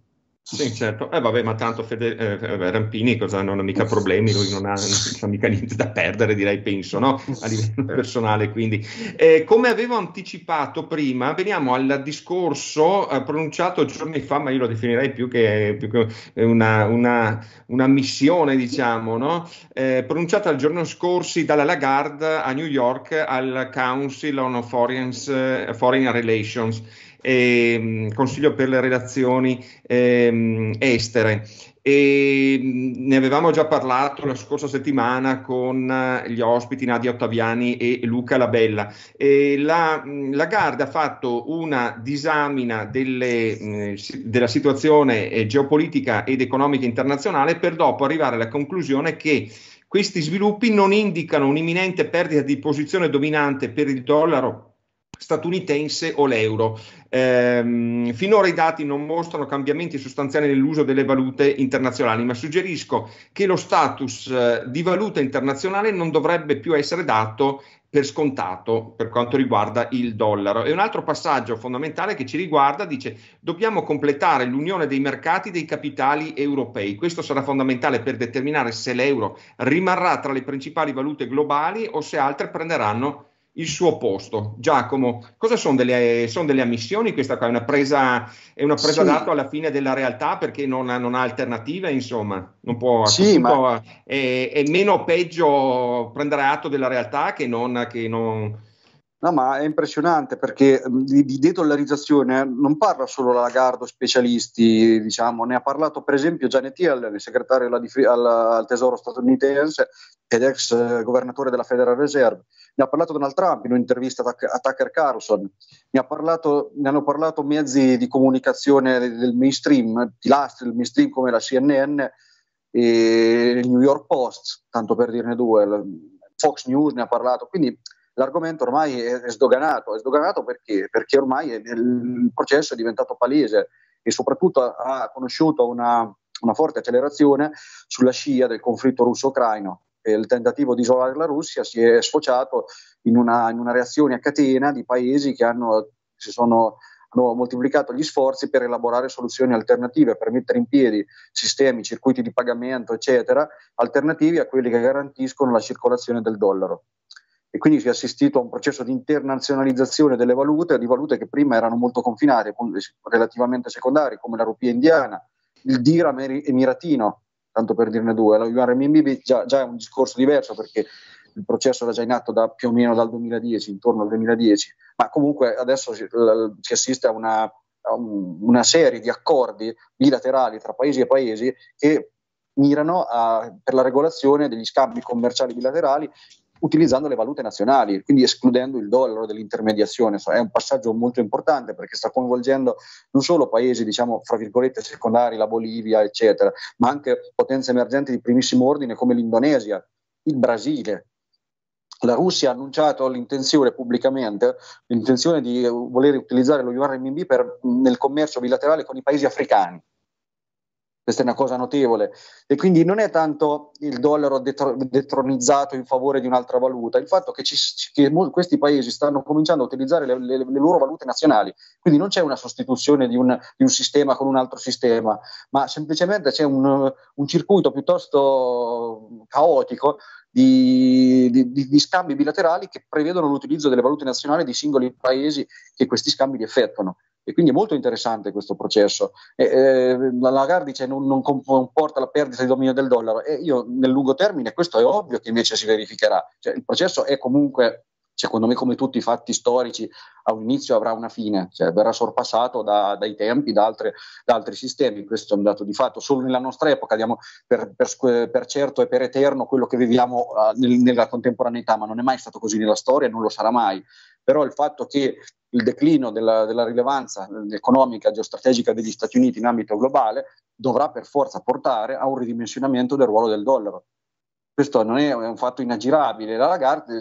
Sì, certo. Eh, vabbè, ma tanto Fede, eh, eh Rampini cosa, non ha mica problemi, lui non ha, non ha, mica niente da perdere, direi, penso, no? a livello personale. Quindi, eh, come avevo anticipato prima, veniamo al discorso eh, pronunciato giorni fa, ma io lo definirei più che, più che una, una, una, missione, diciamo, no? Eh, pronunciata il giorno scorso dalla Lagarde a New York al Council on Foreign, Foreign Relations eh, Consiglio per le relazioni eh, estere. E ne avevamo già parlato la scorsa settimana con eh, gli ospiti Nadia Ottaviani e Luca Labella. E la, la Garda ha fatto una disamina delle, della situazione eh, geopolitica ed economica internazionale per dopo arrivare alla conclusione che questi sviluppi non indicano un'imminente perdita di posizione dominante per il dollaro statunitense o l'euro. Eh, finora i dati non mostrano cambiamenti sostanziali nell'uso delle valute internazionali, ma suggerisco che lo status eh, di valuta internazionale non dovrebbe più essere dato per scontato per quanto riguarda il dollaro. E un altro passaggio fondamentale che ci riguarda dice dobbiamo completare l'unione dei mercati dei capitali europei. Questo sarà fondamentale per determinare se l'euro rimarrà tra le principali valute globali o se altre prenderanno il suo posto. Giacomo, cosa sono delle, sono delle ammissioni? Questa qua è una presa, è una presa sì. d'atto alla fine della realtà perché non ha, non ha alternative, insomma, non può, sì, ma... può è, è, meno peggio prendere atto della realtà che non, che non... No, ma è impressionante perché di, di detolarizzazione eh, non parla solo la Lagardo, specialisti, diciamo, ne ha parlato per esempio Janet Yellen, il segretario alla, alla, al tesoro statunitense ed ex eh, governatore della Federal Reserve ne ha parlato Donald Trump in un'intervista a Tucker Carlson, ne, ha parlato, ne hanno parlato mezzi di comunicazione del mainstream, pilastri del mainstream come la CNN e il New York Post, tanto per dirne due, Fox News ne ha parlato, quindi l'argomento ormai è sdoganato, è sdoganato perché? Perché ormai il processo è diventato palese e soprattutto ha conosciuto una, una forte accelerazione sulla scia del conflitto russo-ucraino il tentativo di isolare la Russia si è sfociato in una, in una reazione a catena di paesi che hanno, si sono hanno moltiplicato gli sforzi per elaborare soluzioni alternative, per mettere in piedi sistemi, circuiti di pagamento, eccetera, alternativi a quelli che garantiscono la circolazione del dollaro. E quindi si è assistito a un processo di internazionalizzazione delle valute, di valute che prima erano molto confinate, relativamente secondarie, come la rupia indiana, il dirham emiratino, tanto per dirne due. La URMB già, già è un discorso diverso perché il processo era già in atto da più o meno dal 2010, intorno al 2010, ma comunque adesso si, si assiste a una, a una serie di accordi bilaterali tra paesi e paesi che mirano a, per la regolazione degli scambi commerciali bilaterali utilizzando le valute nazionali, quindi escludendo il dollaro dell'intermediazione. È un passaggio molto importante perché sta coinvolgendo non solo paesi, diciamo, fra virgolette, secondari, la Bolivia, eccetera, ma anche potenze emergenti di primissimo ordine come l'Indonesia, il Brasile, la Russia ha annunciato l'intenzione pubblicamente, l'intenzione di eh, voler utilizzare lo yuan RMB nel commercio bilaterale con i paesi africani. Questa è una cosa notevole. E quindi non è tanto il dollaro detro- detronizzato in favore di un'altra valuta, il fatto che, ci, che mo- questi paesi stanno cominciando a utilizzare le, le, le, loro valute nazionali. Quindi non c'è una sostituzione di un, di un sistema con un altro sistema, ma semplicemente c'è un, un circuito piuttosto caotico di, di, di, scambi bilaterali che prevedono l'utilizzo delle valute nazionali di singoli paesi che questi scambi li effettuano. E quindi è molto interessante questo processo. E, eh, Lagarde dice non, non comporta la perdita di dominio del dollaro. E io nel lungo termine questo è ovvio che invece si verificherà. Cioè, il processo è comunque secondo me come tutti i fatti storici a un inizio avrà una fine, cioè verrà sorpassato da, dai tempi, da, altre, da, altri sistemi, questo è un dato di fatto, solo nella nostra epoca abbiamo per, per, per certo e per eterno quello che viviamo uh, nel, nella contemporaneità, ma non è mai stato così nella storia e non lo sarà mai, però il fatto che il declino della, della rilevanza eh, economica geostrategica degli Stati Uniti in ambito globale dovrà per forza portare a un ridimensionamento del ruolo del dollaro questo non è, un fatto inaggirabile. La Lagarde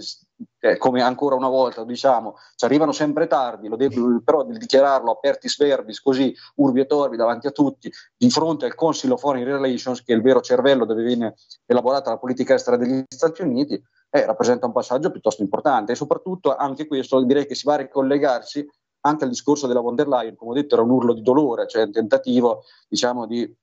eh, come ancora una volta diciamo, ci arrivano sempre tardi, lo devo, però nel dichiararlo apertis verbis così, urbi e torbi davanti a tutti, di fronte al Council of Foreign Relations, che è il vero cervello dove viene elaborata la politica estera degli Stati Uniti, eh, rappresenta un passaggio piuttosto importante e soprattutto anche questo direi che si va a ricollegarsi anche al discorso della von der Leyen, come ho detto era un urlo di dolore, cioè un tentativo diciamo, di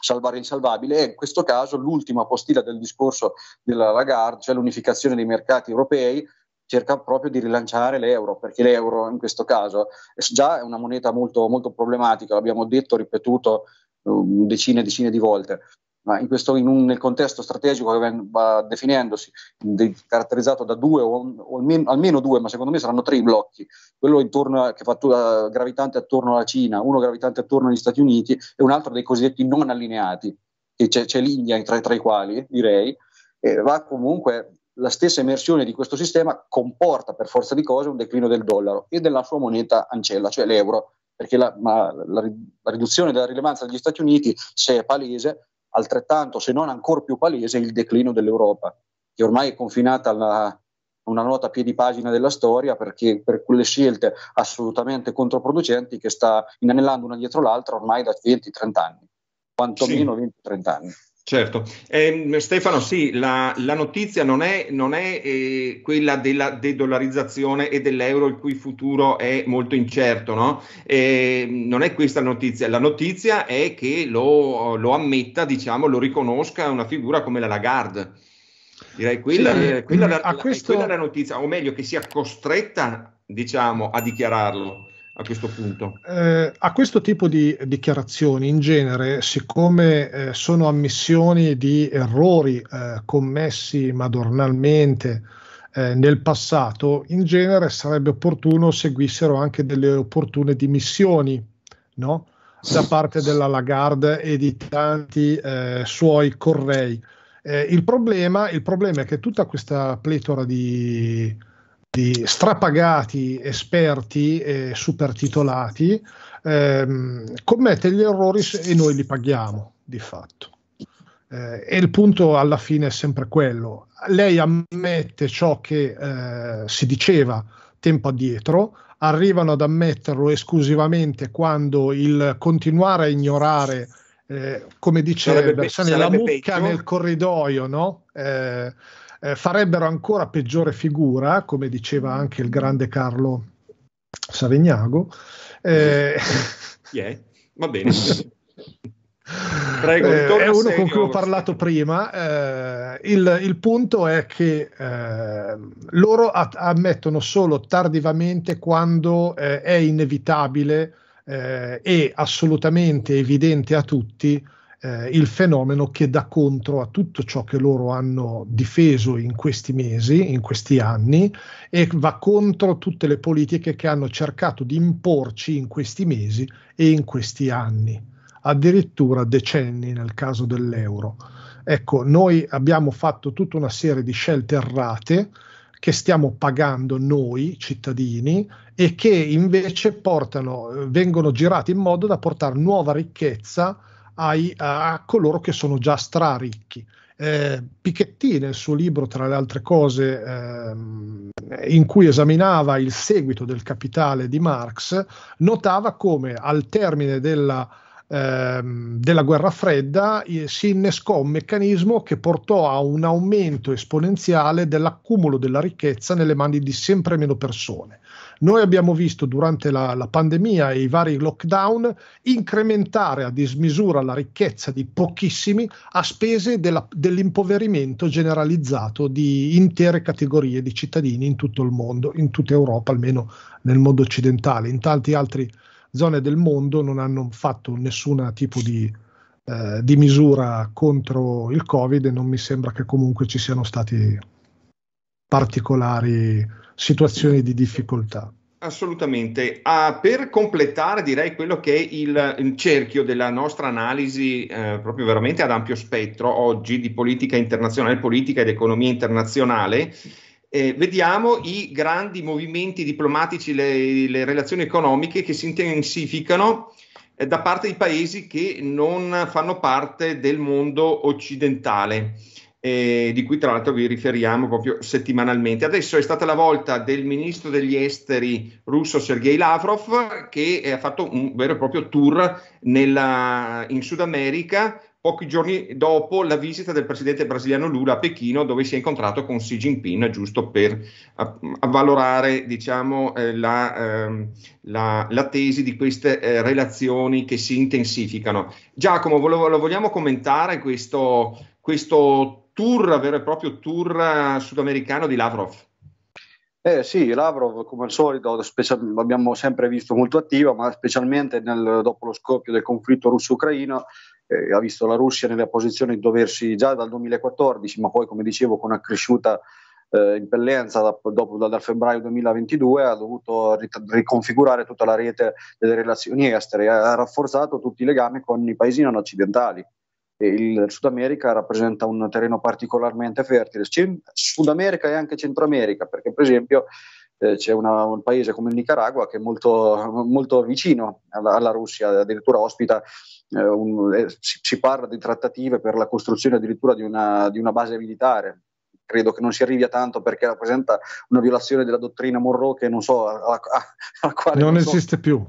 salvare il e in questo caso l'ultima postilla del discorso della Lagarde, cioè l'unificazione dei mercati europei, cerca proprio di rilanciare l'euro, perché l'euro in questo caso è già è una moneta molto, molto problematica, l'abbiamo detto, ripetuto um, decine e decine di volte, ma in questo, in un, nel contesto strategico che va definendosi, de, caratterizzato da due o, o almeno, almeno, due, ma secondo me saranno tre i blocchi, quello a, che fa uh, gravitante attorno alla Cina, uno gravitante attorno agli Stati Uniti e un altro dei cosiddetti non allineati, che c'è, c'è l'India tra, tra i quali, direi, e va comunque la stessa immersione di questo sistema comporta per forza di cose un declino del dollaro e della sua moneta ancella, cioè l'euro, perché la, ma, la, la riduzione della rilevanza degli Stati Uniti, se è palese, altrettanto, se non ancora più palese, il declino dell'Europa, che ormai è confinata alla, una nota a piedi pagina della storia perché per quelle scelte assolutamente controproducenti che sta inanellando una dietro l'altra ormai da 20-30 anni, quantomeno sì. 20-30 anni. Certo. Eh, Stefano, sì, la, la, notizia non è, non è eh, quella della dedollarizzazione e dell'euro il cui futuro è molto incerto, no? Eh, non è questa la notizia. La notizia è che lo, lo, ammetta, diciamo, lo riconosca una figura come la Lagarde. Direi quella, sì, quella, la, questo... quella è la notizia, o meglio che sia costretta, diciamo, a dichiararlo a questo punto? Eh, a questo tipo di dichiarazioni in genere, siccome eh, sono ammissioni di errori eh, commessi madornalmente eh, nel passato, in genere sarebbe opportuno seguissero anche delle opportune dimissioni no? da parte della Lagarde e di tanti eh, suoi correi. Eh, il problema, il, problema, è che tutta questa pletora di, di strapagati esperti e supertitolati ehm, commette gli errori e noi li paghiamo di fatto. Eh, e il punto alla fine è sempre quello. Lei ammette ciò che eh, si diceva tempo addietro, arrivano ad ammetterlo esclusivamente quando il continuare a ignorare, eh, come dice sarebbe, Bersani, sarebbe la mucca peggio. nel corridoio, no? Eh, eh, farebbero ancora peggiore figura, come diceva mm. anche il grande Carlo Savegnago. Eh, yeah. Va bene. [LAUGHS] Prego, eh, è uno con cui ho parlato prima. Eh, il, il, punto è che eh, loro a- ammettono solo tardivamente quando eh, è inevitabile eh, e assolutamente evidente a tutti eh, il fenomeno che dà contro a tutto ciò che loro hanno difeso in questi mesi, in questi anni, e va contro tutte le politiche che hanno cercato di imporci in questi mesi e in questi anni, addirittura decenni nel caso dell'euro. Ecco, noi abbiamo fatto tutta una serie di scelte errate che stiamo pagando noi cittadini e che invece portano, eh, vengono girate in modo da portare nuova ricchezza ai, a, coloro che sono già straricchi. Eh, Piketty nel suo libro, tra le altre cose, ehm, in cui esaminava il seguito del capitale di Marx, notava come al termine della, ehm, della guerra fredda eh, si innescò un meccanismo che portò a un aumento esponenziale dell'accumulo della ricchezza nelle mani di sempre meno persone. Noi abbiamo visto durante la, la pandemia e i vari lockdown incrementare a dismisura la ricchezza di pochissimi a spese della, dell'impoverimento generalizzato di intere categorie di cittadini in tutto il mondo, in tutta Europa, almeno nel mondo occidentale. In tante altre zone del mondo non hanno fatto nessun tipo di, eh, di, misura contro il Covid e non mi sembra che comunque ci siano stati particolari situazioni di difficoltà. Assolutamente. Ah, per completare direi quello che è il, il cerchio della nostra analisi eh, proprio veramente ad ampio spettro oggi di politica internazionale, politica ed economia internazionale, eh, vediamo i grandi movimenti diplomatici, le, le relazioni economiche che si intensificano eh, da parte di paesi che non fanno parte del mondo occidentale eh, di cui tra l'altro vi riferiamo proprio settimanalmente. Adesso è stata la volta del ministro degli esteri russo Sergei Lavrov che eh, ha fatto un vero e proprio tour nella, in Sud America pochi giorni dopo la visita del presidente brasiliano Lula a Pechino dove si è incontrato con Xi Jinping giusto per eh, avvalorare diciamo, eh, la, eh, la, la, tesi di queste eh, relazioni che si intensificano. Giacomo, lo, lo vogliamo commentare questo, questo tour, vero e proprio tour eh, sudamericano di Lavrov. Eh sì, Lavrov come al solito special, l'abbiamo sempre visto molto attivo, ma specialmente nel, dopo lo scoppio del conflitto russo-ucraino eh, ha visto la Russia nella posizione di doversi già dal 2014, ma poi come dicevo con accresciuta eh, impellenza da, dopo, da, dal febbraio 2022 ha dovuto riconfigurare tutta la rete delle relazioni estere, ha rafforzato tutti i legami con i paesi non occidentali il Sud America rappresenta un terreno particolarmente fertile, C- Sud America e anche Centro America, perché per esempio eh, c'è una, un paese come il Nicaragua che è molto, molto vicino alla, alla, Russia, addirittura ospita, eh, un, eh, si, si, parla di trattative per la costruzione addirittura di una, di una base militare, credo che non si arrivi a tanto perché rappresenta una violazione della dottrina Monroe che non so a, alla quale non, non esiste so, più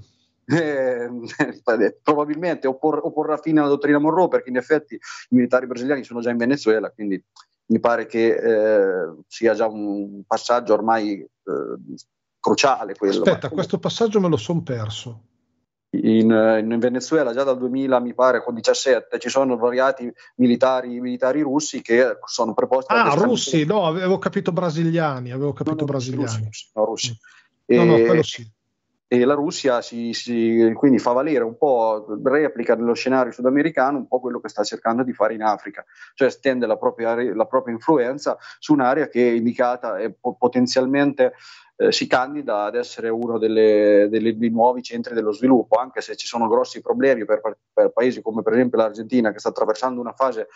eh, [LAUGHS] probabilmente o, por, fine alla dottrina Monroe perché in effetti i militari brasiliani sono già in Venezuela, quindi mi pare che eh, sia già un passaggio ormai eh, cruciale quello. Aspetta, Ma, questo passaggio me lo sono perso. In, in, Venezuela già dal 2000 mi pare con 17 ci sono variati militari, militari russi che sono preposti ah russi no avevo capito brasiliani avevo capito no, no, brasiliani russi, no russi no, e, no quello eh, sì e la Russia si, si, quindi fa valere un po', replica nello scenario sudamericano un po' quello che sta cercando di fare in Africa, cioè stende la propria, la propria influenza su un'area che è indicata e potenzialmente eh, si candida ad essere uno delle, delle, dei nuovi centri dello sviluppo, anche se ci sono grossi problemi per, per paesi come per esempio l'Argentina che sta attraversando una fase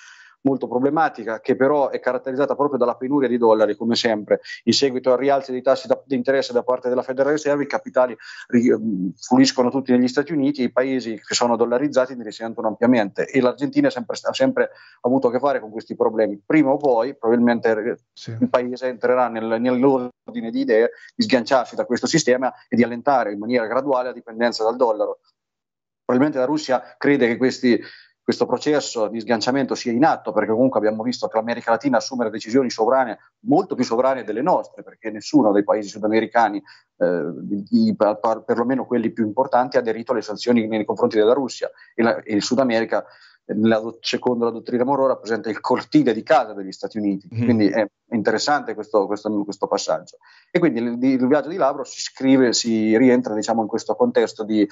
molto problematica che però è caratterizzata proprio dalla penuria di dollari come sempre in seguito al rialzo dei tassi da, di interesse da parte della Federal Reserve i capitali ri, fluiscono tutti negli Stati Uniti e i paesi che sono dollarizzati ne risentono ampiamente e l'Argentina sempre, ha sempre avuto a che fare con questi problemi prima o poi probabilmente sì. il paese entrerà nel, nell'ordine di idee di sganciarsi da questo sistema e di allentare in maniera graduale la dipendenza dal dollaro probabilmente la Russia crede che questi questo processo di sganciamento sia in atto, perché comunque abbiamo visto che l'America Latina assumere decisioni sovrane, molto più sovrane delle nostre, perché nessuno dei paesi sudamericani, eh, i, per, perlomeno quelli più importanti, ha aderito alle sanzioni nei confronti della Russia e, la, e il Sud America. Eh, la, secondo la dottrina Monroe rappresenta il cortile di casa degli Stati Uniti, mm. quindi è interessante questo, questo, questo passaggio. E quindi il, il, viaggio di Lavro si scrive, si rientra diciamo, in questo contesto di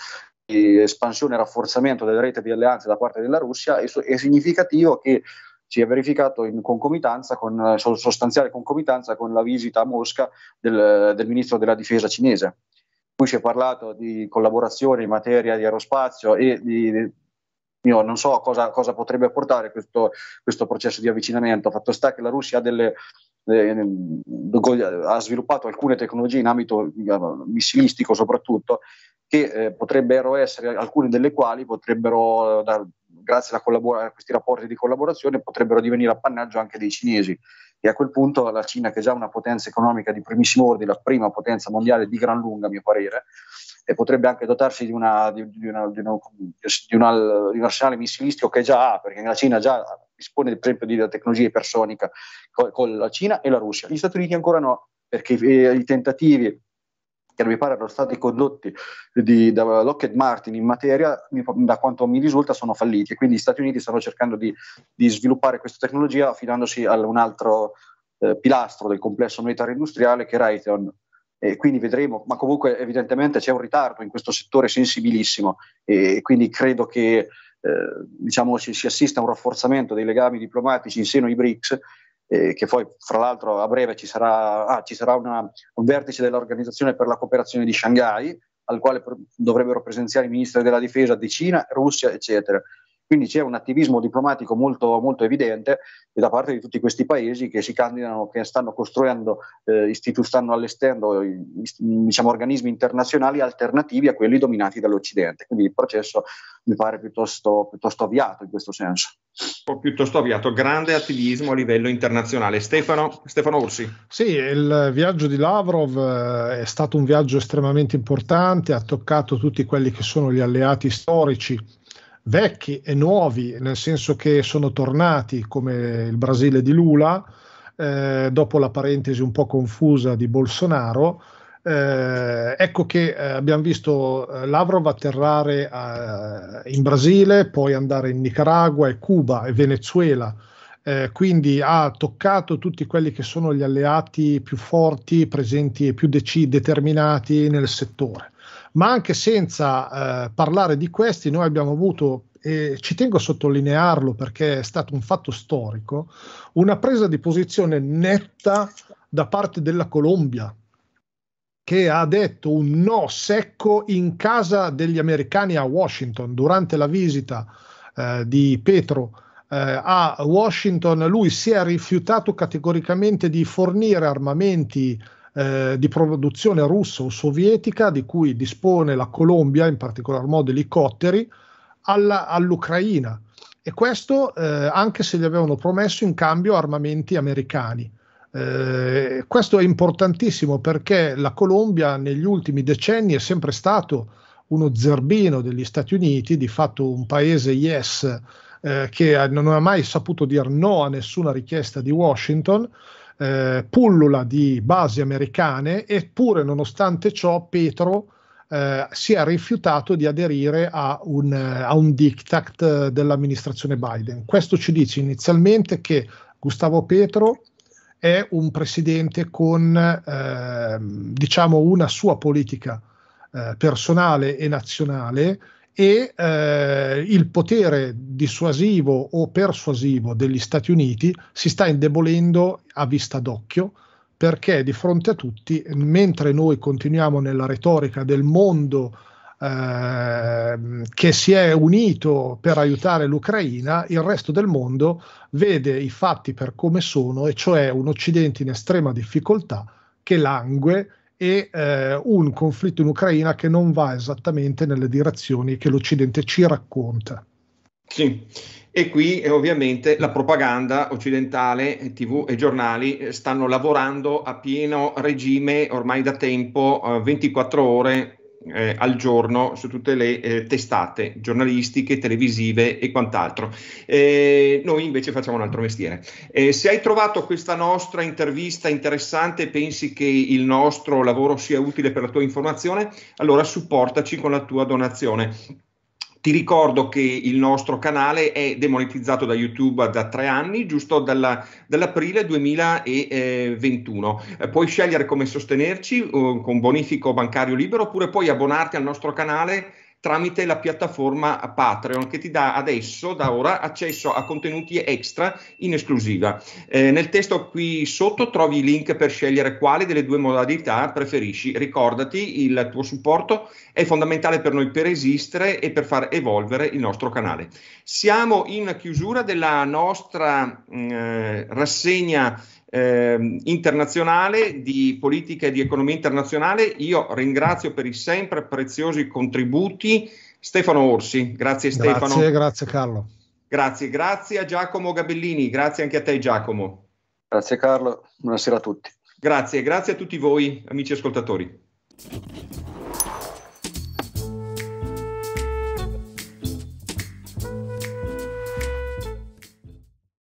espansione e rafforzamento della rete di alleanze da parte della Russia è, è significativo che si è verificato in concomitanza con, sostanziale concomitanza con la visita a Mosca del, del ministro della difesa cinese. Qui si è parlato di collaborazione in materia di aerospazio e di, io non so cosa, cosa potrebbe portare questo, questo, processo di avvicinamento. Fatto sta che la Russia ha delle eh, eh, ha sviluppato alcune tecnologie in ambito eh, missilistico soprattutto, che potrebbero essere, alcune delle quali potrebbero, grazie a, collabora- a questi rapporti di collaborazione, potrebbero divenire appannaggio anche dei cinesi. E a quel punto la Cina, che è già una potenza economica di primissimo ordine, la prima potenza mondiale di gran lunga, a mio parere, e potrebbe anche dotarsi di, una, di, di, una, una, di, un arsenale missilistico che già ha, perché la Cina già dispone per esempio della tecnologia ipersonica con, con la Cina e la Russia. Gli Stati Uniti ancora no, perché eh, i tentativi che mi pare erano stati condotti di, da Lockheed Martin in materia, da quanto mi risulta, sono falliti. Quindi gli Stati Uniti stanno cercando di, di sviluppare questa tecnologia affidandosi a un altro eh, pilastro del complesso militare industriale che è Raytheon. E quindi vedremo, ma comunque evidentemente c'è un ritardo in questo settore sensibilissimo e quindi credo che eh, diciamo, si, si assiste a un rafforzamento dei legami diplomatici in seno ai BRICS eh, che poi fra l'altro a breve ci sarà, ah, ci sarà una, un vertice dell'Organizzazione per la cooperazione di Shanghai, al quale pr- dovrebbero presenziare i ministri della difesa di Cina, Russia, eccetera. Quindi c'è un attivismo diplomatico molto, molto evidente da parte di tutti questi paesi che si candidano, che stanno costruendo, eh, istitu- stanno all'esterno eh, diciamo, organismi internazionali alternativi a quelli dominati dall'Occidente. Quindi il processo mi pare piuttosto, piuttosto avviato in questo senso. Piuttosto avviato, grande attivismo a livello internazionale. Stefano, Stefano Orsi. Sì, il viaggio di Lavrov eh, è stato un viaggio estremamente importante, ha toccato tutti quelli che sono gli alleati storici vecchi e nuovi, nel senso che sono tornati come il Brasile di Lula, eh, dopo la parentesi un po' confusa di Bolsonaro. Eh, ecco che eh, abbiamo visto eh, Lavrov atterrare a, eh, in Brasile, poi andare in Nicaragua e Cuba e Venezuela. Eh, quindi ha toccato tutti quelli che sono gli alleati più forti, presenti e più dec- determinati nel settore ma anche senza eh, parlare di questi noi abbiamo avuto e ci tengo a sottolinearlo perché è stato un fatto storico, una presa di posizione netta da parte della Colombia, che ha detto un no secco in casa degli americani a Washington durante la visita eh, di Petro. Eh, a Washington lui si è rifiutato categoricamente di fornire armamenti eh, di produzione russa o sovietica di cui dispone la Colombia, in particolar modo elicotteri, alla, all'Ucraina. E questo eh, anche se gli avevano promesso in cambio armamenti americani. Eh, questo è importantissimo perché la Colombia negli ultimi decenni è sempre stato uno zerbino degli Stati Uniti, di fatto un paese yes eh, che non ha mai saputo dire no a nessuna richiesta di Washington eh, pullula di basi americane, eppure nonostante ciò Petro eh, si è rifiutato di aderire a un, a un diktat eh, dell'amministrazione Biden. Questo ci dice inizialmente che Gustavo Petro è un presidente con eh, diciamo una sua politica eh, personale e nazionale e eh, il potere dissuasivo o persuasivo degli Stati Uniti si sta indebolendo a vista d'occhio perché di fronte a tutti, mentre noi continuiamo nella retorica del mondo ehm, che si è unito per aiutare l'Ucraina, il resto del mondo vede i fatti per come sono, e cioè un Occidente in estrema difficoltà che langue e eh, un conflitto in Ucraina che non va esattamente nelle direzioni che l'Occidente ci racconta. Sì, e qui eh, ovviamente la propaganda occidentale, eh, tv e giornali eh, stanno lavorando a pieno regime ormai da tempo, eh, 24 ore eh, al giorno su tutte le eh, testate giornalistiche, televisive e quant'altro. Eh, noi invece facciamo un altro mestiere. Eh, se hai trovato questa nostra intervista interessante e pensi che il nostro lavoro sia utile per la tua informazione, allora supportaci con la tua donazione. Ti ricordo che il nostro canale è demonetizzato da YouTube da tre anni, giusto dalla, dall'aprile 2021. Eh, eh, puoi scegliere come sostenerci eh, con bonifico bancario libero oppure puoi abbonarti al nostro canale tramite la piattaforma Patreon che ti dà adesso, da ora, accesso a contenuti extra in esclusiva. Eh, nel testo qui sotto trovi i link per scegliere quale delle due modalità preferisci. Ricordati, il tuo supporto è fondamentale per noi per esistere e per far evolvere il nostro canale. Siamo in chiusura della nostra mm, eh, rassegna eh, internazionale di politica e di economia internazionale. Io ringrazio per i sempre preziosi contributi Stefano Orsi. Grazie, grazie Stefano. Grazie, grazie Carlo. Grazie, grazie a Giacomo Gabellini, grazie anche a te Giacomo. Grazie Carlo, buonasera a tutti. Grazie, grazie a tutti voi amici ascoltatori.